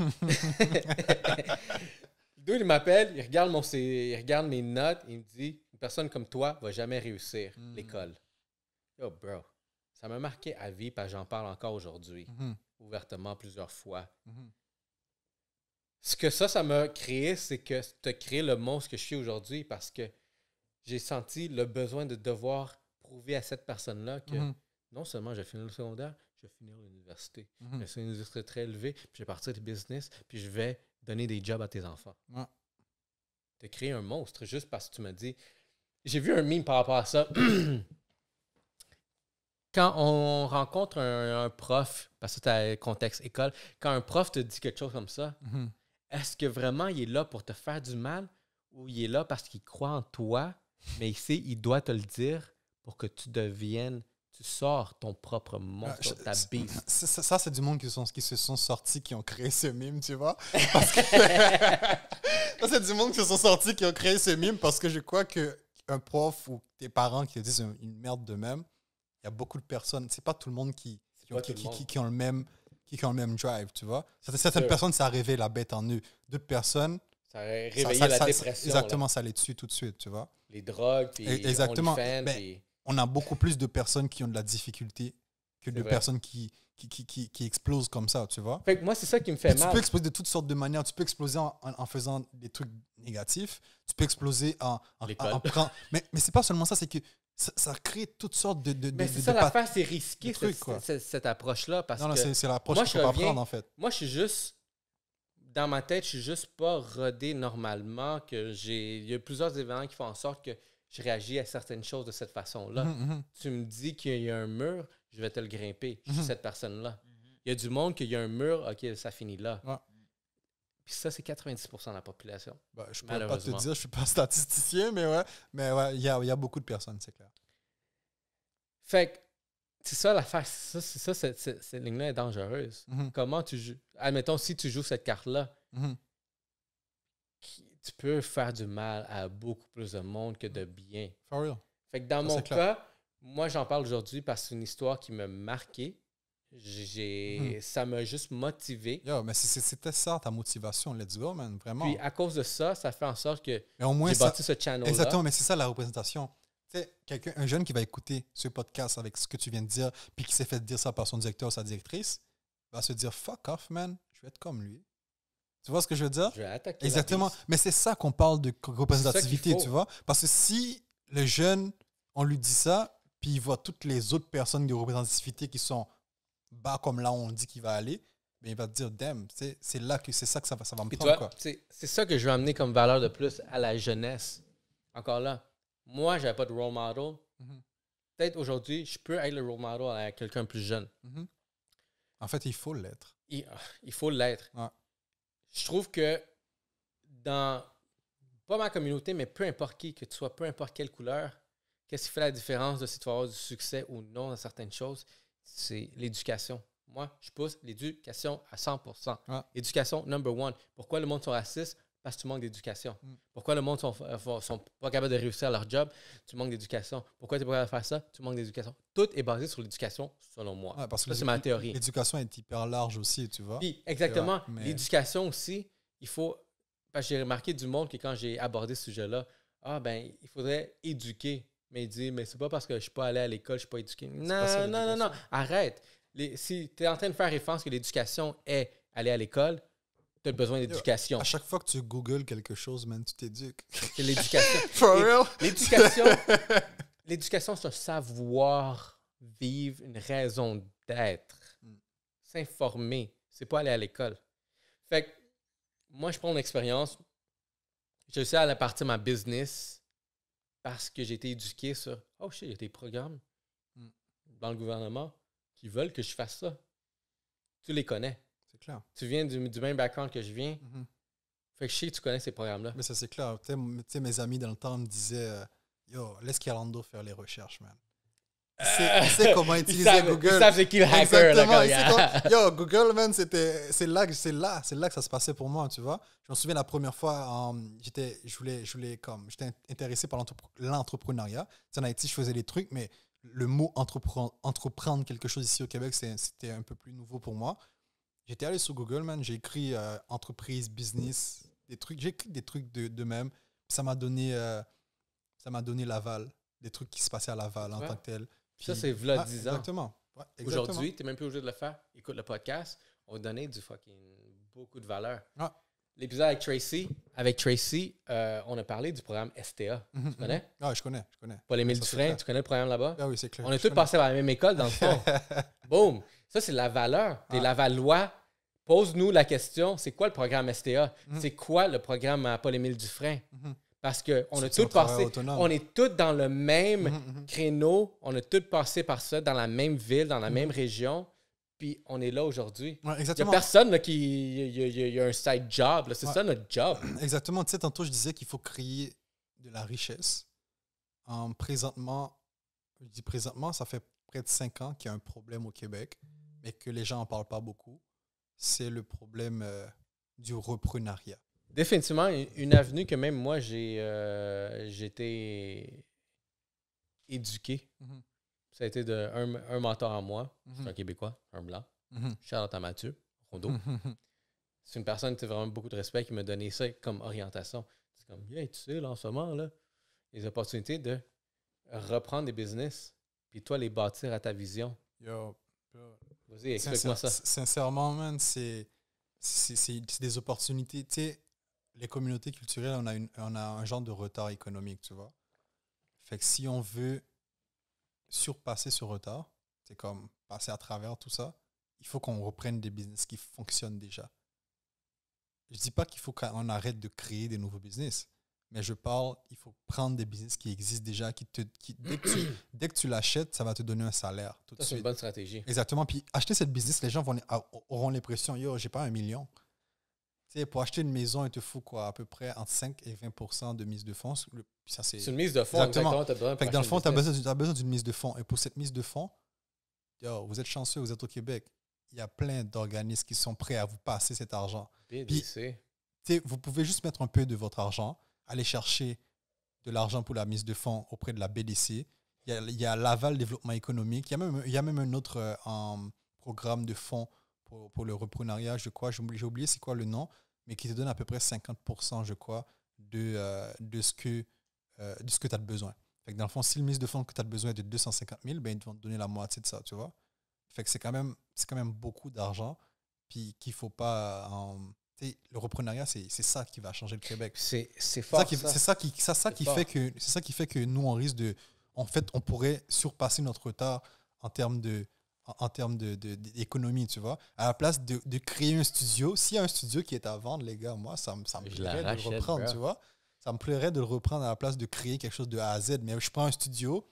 Dude, il m'appelle, il regarde, mon, il regarde mes notes, il me dit Une personne comme toi va jamais réussir mm. l'école. Yo, bro, ça m'a marqué à vie, parce j'en parle encore aujourd'hui, mm-hmm. ouvertement plusieurs fois. Mm-hmm. Ce que ça, ça m'a créé, c'est que ça as créé le monstre que je suis aujourd'hui parce que j'ai senti le besoin de devoir prouver à cette personne-là que mhm. non seulement je vais le secondaire, je vais finir l'université. Mhm. C'est une industrie très élevée, puis je vais partir du business, puis je vais donner des jobs à tes enfants. Tu as créé un monstre juste parce que tu m'as dit. J'ai vu un mime par rapport à ça. quand on rencontre un, prof, parce que tu as contexte école, quand un prof te dit quelque chose comme ça, mhm. est-ce que vraiment il est là pour te faire du mal ou il est là parce qu'il croit en toi, mais il sait, il doit te le dire pour que tu deviennes tu sors ton propre monstre, ah, ta bise. Ça, c'est du monde qui, sont, qui se sont sortis, qui ont créé ce mime, tu vois. ça, c'est du monde qui se sont sortis, qui ont créé ce mime parce que je crois qu'un prof ou tes parents qui te disent une, merde de même, il y a beaucoup de personnes, c'est pas tout le monde qui, qui, ont, le même qui, ont le même drive, tu vois. Certaines, personnes, ça réveille la bête en eux. D'autres personnes, ça réveille la dépression. Exactement, ça les tue tout de suite, tu vois. Les drogues, puis e-, exactement. Ben, on a beaucoup plus de personnes qui ont de la difficulté que de personnes qui qui, qui, qui, explosent comme ça, tu vois. moi, c'est ça qui me fait mal. Tu peux exploser de toutes sortes de manières. Tu peux exploser en, faisant des trucs négatifs. Tu peux exploser en, en Mais, mais c'est pas seulement ça, c'est que ça, crée toutes sortes de. de mais c'est ça l'affaire, c'est risqué cette, cette, approche-là. Parce non, que c'est l'approche qu'il faut prendre, en fait. Moi, je suis juste. Dans ma tête, je suis juste pas rodé normalement. que j'ai Il y a plusieurs événements qui font en sorte que je réagis à certaines choses de cette façon-là. Mhm, mhm. Tu me dis qu'il y a un mur, je vais te le grimper. Je mhm. suis cette personne-là. Il y a du monde qu'il y a un mur, OK, ça finit là. Puis ça, c'est 90% de la population. Ben, je ne peux pas te dire, je ne suis pas statisticien, mais ouais, mais ouais, il y a, beaucoup de personnes, c'est clair. Fait que, c'est ça l'affaire, c'est ça, cette, ligne-là est dangereuse. Comment tu joues? Admettons, si tu joues cette carte-là, tu peux faire du mal à beaucoup plus de monde que de mm. bien. For real. Fait que dans mon cas, moi j'en parle aujourd'hui parce que c'est une histoire qui m'a marqué. J'ai, mm-hmm. Ça m'a juste motivé. mais c'était ça ta motivation, let's go, man, vraiment. Puis à cause de ça, ça fait en sorte que j'ai bâti ce channel Exactement, mais c'est ça la représentation. Tu sais, quelqu'un, un jeune qui va écouter ce podcast avec ce que tu viens de dire, puis qui s'est fait dire ça par son directeur ou sa directrice, va se dire fuck off, man, je vais être comme lui. Tu vois ce que je veux dire? Exactement. Mais c'est ça qu'on parle de représentativité, tu vois? Parce que si le jeune, on lui dit ça, puis il voit toutes les autres personnes de représentativité qui sont bas comme là où on dit qu'il va aller, mais ben, il va te dire, damn, c'est là que c'est ça que ça va, ça va me C'est ça que je veux amener comme valeur de plus à la jeunesse. Encore là, moi, je n'avais pas de role model. Mhm. Peut-être aujourd'hui, je peux être le role model à quelqu'un plus jeune. Mhm. En fait, il faut l'être. Il, ah, il, faut l'être. Ouais je trouve que dans pas ma communauté, mais peu importe qui, que tu sois, peu importe quelle couleur, qu'est-ce qui fait la différence de si tu vas avoir du succès ou non dans certaines choses? C'est l'éducation. Moi, je pousse l'éducation à 100 ah. Éducation number one. Pourquoi le monde sont raciste? Parce que tu manques d'éducation. Mm. Pourquoi le monde ne euh, sont, pas capables de réussir à leur job? Tu manques d'éducation. Pourquoi tu n'es pas capable de faire ça? Tu manques d'éducation. Tout est basé sur l'éducation, selon moi. ça, c'est ma théorie. L'éducation est hyper large aussi, tu vois. exactement. L'éducation aussi, il faut. Parce que j'ai remarqué du monde que quand j'ai abordé ce sujet-là, ah ben, il faudrait éduquer. Mais il dit, mais c'est pas parce que je ne suis pas allé à l'école, je ne suis pas éduqué. Non, non, non, non, arrête. si tu es en train de faire référence que l'éducation est aller à l'école, as besoin d'éducation. À chaque fois que tu googles quelque chose, man, tu t'éduques. l'éducation. L'éducation, l'éducation, c'est savoir vivre, une raison d'être. Mm. S'informer. C'est pas aller à l'école. Fait que, moi, je prends mon expérience. Je sais à la partie ma business parce que j'ai été éduqué sur Oh shit, il y a des programmes mm. dans le gouvernement qui veulent que je fasse ça. Tu les connais. Tu viens du, du, même background que je viens. Mhm. Fait que je sais que tu connais ces programmes-là. Mais ça, c'est clair. Tu sais, mes amis dans le temps me disaient euh, Yo, laisse Calando faire les recherches, man. Il sait euh, comment utiliser Google. Ils savent c'est qui le hacker. Là, comme, yo, Google, man, c'est là, là, là que ça se passait pour moi, tu vois. Je me souviens la première fois, j'étais je voulais, je voulais, comme, intéressé par l'entrepreneuriat. En Haïti, je faisais des trucs, mais le mot entreprendre, entreprendre quelque chose ici au Québec, c'était un peu plus nouveau pour moi. J'étais allé sur Google, man. J'ai écrit euh, entreprise, business, des trucs. J'ai écrit des trucs de, de même. Ça m'a donné, euh, ça m'a donné Laval, des trucs qui se passaient à Laval en tant que tel. ça, c'est Vlad ah, Exactement. Aujourd'hui, tu n'es même plus obligé de le faire. Écoute le podcast. On va donner du fucking beaucoup de valeur. Ah. L'épisode avec Tracy, avec Tracy, euh, on a parlé du programme STA. Mhm, tu mhm. connais? Ah, je connais, je connais. mille du frein, tu connais le programme là-bas? Ah oui, c'est clair. On est tous passés par la même école, dans le fond. Boom! Ça, c'est la valeur. des ah. Lavalois. Pose-nous la question, c'est quoi le programme STA? Mhm. C'est quoi le programme à Paul-Émile Dufresne? Mhm. Parce qu'on a passé, on est tous dans le même mhm, créneau, on a tous passé par ça, dans la même ville, dans la même région, puis on est là aujourd'hui. Il n'y a personne qui a, y un side job, c'est ça notre job. Exactement, tu sais, tantôt je disais qu'il faut créer de la richesse. En présentement, je dis présentement, ça fait près de cinq ans qu'il y a un problème au Québec et que les gens n'en parlent pas beaucoup, c'est le problème euh, du reprenariat. Définitivement, une avenue que même moi, j'ai euh, j'étais éduqué. Mhm. Ça a été de, un, mentor à moi, je mhm. un Québécois, un Blanc, Charles mhm. Mathieu, Rondeau. C'est une personne qui a vraiment beaucoup de respect qui m'a donné ça comme orientation. C'est comme, tu sais, là, en ce moment, là, les opportunités de reprendre des business, puis toi, les bâtir à ta vision. Sincèrement, c'est des opportunités. les communautés culturelles, on a, on a un genre de retard économique, tu vois. Fait si on veut surpasser ce retard, c'est comme passer à travers tout ça, il faut qu'on reprenne des business qui fonctionnent déjà. Je dis pas qu'il faut qu'on arrête de créer des nouveaux business mais je parle, il faut prendre des business qui existent déjà, qui te, dès que tu, l'achètes, ça va te donner un salaire. c'est une bonne stratégie. Exactement. Puis acheter cette business, les gens vont, ah, auront l'impression, yo, j'ai pas un million. Tu pour acheter une maison, il te faut quoi, à peu près entre 5 et 20 de mise de fonds. C'est une mise de fonds, exactement. as dans le fond, tu as besoin, d'une mise de fonds. Et pour cette mise de fonds, yo, vous êtes chanceux, vous êtes au Québec. Il y a plein d'organismes qui sont prêts à vous passer cet argent. Puis, vous pouvez juste mettre un peu de votre argent aller chercher de l'argent pour la mise de fonds auprès de la BDC. Il y a, Laval Développement économique. Il y a même, il y a même un autre euh, programme de fonds pour, pour le reprenariat, je crois. J'ai oublié, c'est quoi le nom, mais qui te donne à peu près 50%, je crois, de, euh, de ce que, euh, de ce que tu as besoin. Fait que dans le fond, si le mise de fonds que tu as besoin est de 250 000, ben, ils vont te donner la moitié de ça, tu vois. Fait que c'est quand même, c'est quand même beaucoup d'argent, puis qu'il ne faut pas le repreneuriat c'est ça qui va changer le Québec. C'est C'est ça, qui, ça, ça qui fait que c'est ça qui fait que nous on risque de, en fait, on pourrait surpasser notre retard en termes de en termes d'économie, tu vois. À la place de, créer un studio, s'il y a un studio qui est à vendre, les gars, moi, ça, me plairait de le reprendre, tu vois. Ça me plairait de le reprendre à la place de créer quelque chose de A à Z. Mais je prends un studio,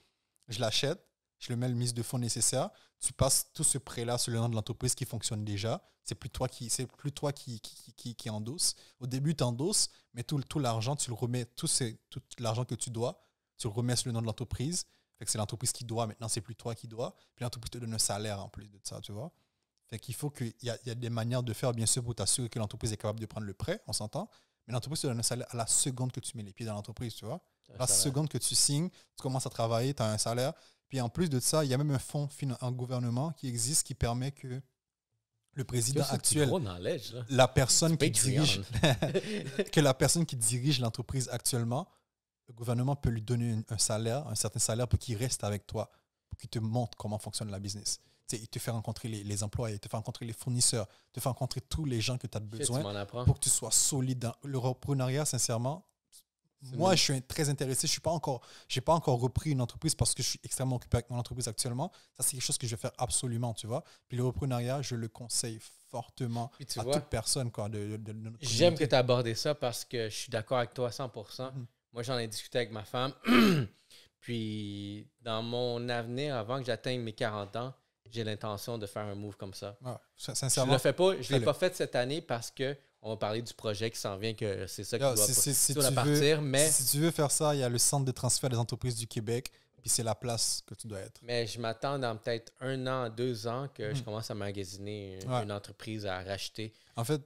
je l'achète, le mets le mise de fonds nécessaire. Tu passes tout ce prêt-là sur le nom de l'entreprise qui fonctionne déjà. C'est plus toi qui, c'est plus toi qui, qui, qui, endosse. Au début, tu endosses, mais tout, tout l'argent, tu le remets, tout, tout l'argent que tu dois, tu le remets sur le nom de l'entreprise. c'est l'entreprise qui doit, maintenant c'est plus toi qui dois. Puis l'entreprise te donne un salaire en plus de ça, tu vois. Fait qu'il faut qu'il y, y, a des manières de faire, bien sûr, pour t'assurer que l'entreprise est capable de prendre le prêt, on s'entend. Mais l'entreprise te donne un salaire à la seconde que tu mets les pieds dans l'entreprise, tu vois. La seconde que tu signes, tu commences à travailler, tu as un salaire. Puis en plus de ça, il y a même un fonds un gouvernement qui existe qui permet que le président actuel, la personne qui dirige, que la personne qui dirige l'entreprise actuellement, le gouvernement peut lui donner un, salaire, un certain salaire pour qu'il reste avec toi, pour qu'il te montre comment fonctionne la business. il te fait rencontrer les, les, employés, il te fait rencontrer les fournisseurs, il te fait rencontrer tous les gens que tu as besoin pour que tu sois solide dans l'entrepreneuriat, sincèrement. Moi, je suis très intéressé. Je suis pas encore, j'ai pas encore repris une entreprise parce que je suis extrêmement occupé avec mon entreprise actuellement. Ça, c'est quelque chose que je vais faire absolument, tu vois. Puis le reprenariat, je le conseille fortement à toute personne, De, J'aime que tu abordes ça parce que je suis d'accord avec toi 100%. Mm-hmm. Moi, j'en ai discuté avec ma femme. Puis, dans mon avenir, avant que j'atteigne mes 40 ans, j'ai l'intention de faire un move comme ça. sincèrement. Je ne l'ai pas fait cette année parce que on va parler du projet qui s'en vient, que c'est ça qui doit si, partir. mais... Si tu veux faire ça, il y a le Centre de transfert des entreprises du Québec, puis c'est la place que tu dois être. Mais je m'attends dans peut-être un an, deux ans que je hmm. commence à magasiner une, entreprise à racheter. En fait,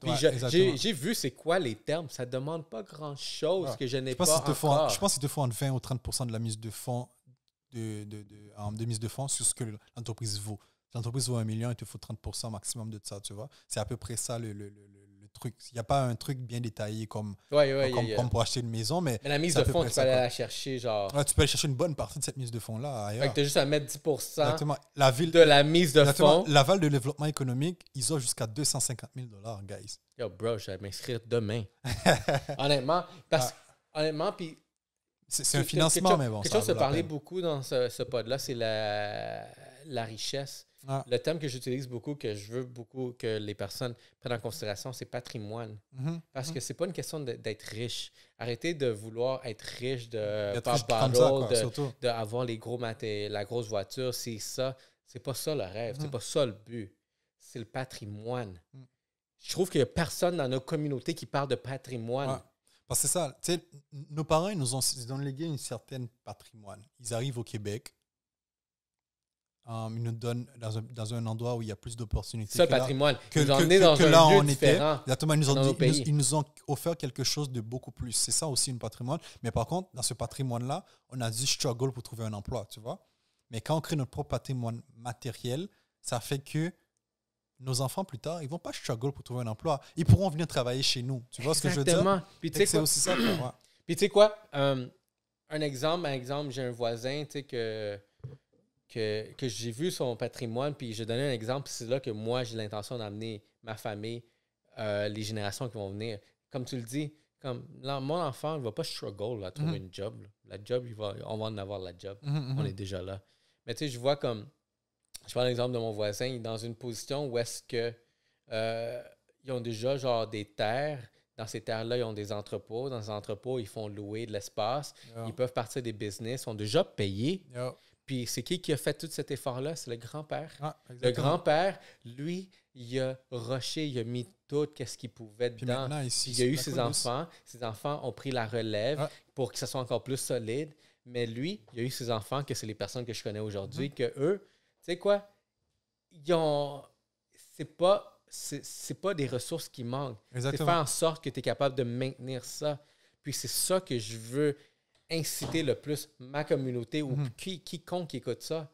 j'ai vu c'est quoi les termes. Ça ne demande pas grand-chose que je n'ai pas encore. je pense qu'il te faut 20 ou 30 de la mise de fonds de, mise de fonds sur ce que l'entreprise vaut. l'entreprise vaut un million, il te faut 30 maximum de ça, tu vois. C'est à peu près ça le il n'y a pas un truc bien détaillé comme, pour acheter une maison. Mais, la mise de fonds, tu peux aller la chercher. Genre... tu peux aller chercher une bonne partie de cette mise de fonds-là ailleurs. tu as juste à mettre 10 exactement. La ville, de la mise de fonds. L'aval de développement économique, ils ont jusqu'à 250 000 guys. Yo, bro, je vais m'inscrire demain. honnêtement, parce ah. honnêtement, puis. C'est un financement, mais bon. Quelque chose se parlait beaucoup dans ce, ce pod-là, c'est la, la richesse ah. Le terme que j'utilise beaucoup, que je veux beaucoup que les personnes prennent en considération, c'est patrimoine. Mhm, Parce mhm. que c'est pas une question d'être riche. Arrêtez de vouloir être riche, de faire d'avoir les gros la grosse voiture. C'est ça. C'est pas ça le rêve. C'est mhm. pas ça le but. C'est le patrimoine. Mm. Je trouve qu'il n'y a personne dans nos communautés qui parle de patrimoine. Parce que c'est ça, nos parents nous ont, ils ont légué une certaine patrimoine. Ils arrivent au Québec, euh, ils nous donnent dans un, dans un, endroit où il y a plus d'opportunités. C'est patrimoine. Que, dans là on ils nous, ont nous, ont offert quelque chose de beaucoup plus. C'est ça aussi, une patrimoine. Mais par contre, dans ce patrimoine-là, on a du struggle pour trouver un emploi, tu vois. Mais quand on crée notre propre patrimoine matériel, ça fait que nos enfants plus tard, ils vont pas struggle pour trouver un emploi. Ils pourront venir travailler chez nous. Tu vois Exactement. ce que je veux dire? c'est aussi ça. Pour moi. Puis tu sais quoi? Euh, un exemple, un exemple, j'ai un voisin, tu sais, que que, j'ai vu son patrimoine, puis je donnais un exemple, c'est là que moi, j'ai l'intention d'amener ma famille, euh, les générations qui vont venir. Comme tu le dis, comme mon enfant, il ne va pas struggle à trouver mhm. une job. La job, il va, on va en avoir la job. Mhm, mhm. On est déjà là. Mais tu sais, je vois comme, je prends l'exemple de mon voisin, il est dans une position où est-ce que euh, ils ont déjà genre des terres. Dans ces terres-là, ils ont des entrepôts. Dans ces entrepôts, ils font louer de l'espace. Ils peuvent partir des business. Ils sont déjà payés. Puis c'est qui qui a fait tout cet effort-là? C'est le grand-père. Ah, le grand-père, lui, il a rushé, il a mis tout ce qu'il pouvait dedans. il a eu ses enfants. Ses enfants ont pris la relève ah. pour que ça soit encore plus solide. Mais lui, il a eu ses enfants, que c'est les personnes que je connais aujourd'hui, mhm. que eux, tu sais quoi? Ils ont. C'est pas. C'est pas des ressources qui manquent. C'est faire en sorte que tu es capable de maintenir ça. Puis c'est ça que je veux inciter le plus ma communauté ou mhm. qui, quiconque qui écoute ça.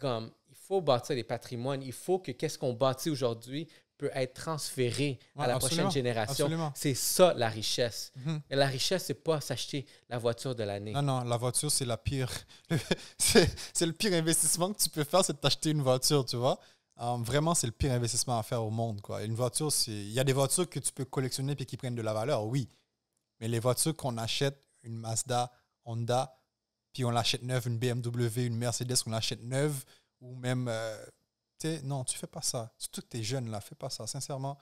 Comme, il faut bâtir des patrimoines. Il faut que qu'est-ce qu'on bâtit aujourd'hui peut être transféré à la prochaine génération. C'est ça la richesse. Mhm. Et la richesse, c'est pas s'acheter la voiture de l'année. Non, non, la voiture, c'est la pire. c'est le pire investissement que tu peux faire, c'est d'acheter t'acheter une voiture, tu vois. Euh, vraiment, c'est le pire investissement à faire au monde. Quoi. Une voiture, il y a des voitures que tu peux collectionner et qui prennent de la valeur, oui. Mais les voitures qu'on achète une Mazda, Honda, puis on l'achète neuve, une BMW, une Mercedes, on l'achète neuve, ou même. Euh, non, tu fais pas ça. Surtout que tu es jeune, là, fais pas ça. Sincèrement,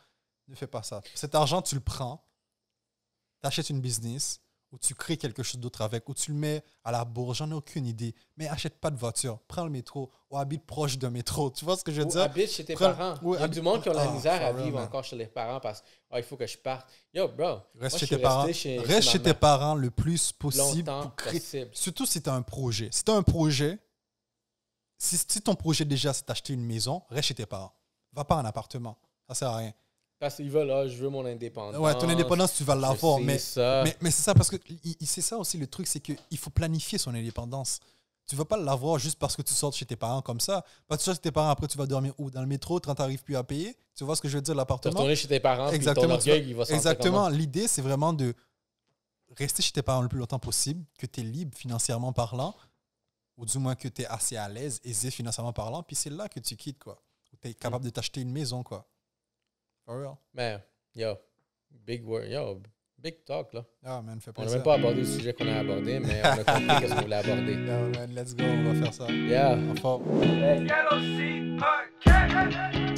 ne fais pas ça. Cet argent, tu le prends, tu achètes une business, ou tu crées quelque chose d'autre avec, ou tu le mets à la bourse, j'en ai aucune idée. Mais achète pas de voiture, prends le métro, ou habite proche d'un métro. Tu vois ce que je veux dire? habite chez tes parents. il y a du monde qui a la ah, à vivre encore chez les parents parce qu'il ah, faut que je parte. Yo, bro. Reste chez tes parents. Reste chez, tes parents le plus possible. Pour possible. Surtout si tu as un projet. Si tu as un projet, si, si ton projet déjà c'est d'acheter une maison, reste chez tes parents. Va pas en appartement. Ça sert à rien. Parce qu'ils veulent, ah, je veux mon indépendance. Ouais, ton indépendance, tu vas l'avoir. Mais, mais, c'est ça, parce que c'est ça aussi le truc, c'est qu'il faut planifier son indépendance. Tu vas pas l'avoir juste parce que tu sortes chez tes parents comme ça. Pas tu sors chez tes parents, après tu vas dormir où Dans le métro, quand n'arrives plus à payer. Tu vois ce que je veux dire, l'appartement Retourner chez tes parents, exactement, Exactement. L'idée, c'est vraiment de rester chez tes parents le plus longtemps possible, que tu es libre financièrement parlant, ou du moins que tu es assez à l'aise, aisé financièrement parlant, puis c'est là que tu quittes, quoi. Tu es capable mm. de t'acheter une maison, quoi. For real. Man, yo, big word, yo, big talk, là. Ah, man, fais pas on ça. On n'a même pas abordé le sujet qu'on a abordé, mais on a compris qu'est-ce qu'on voulait aborder. Yo, man, let's go, on va faire ça. Yeah. En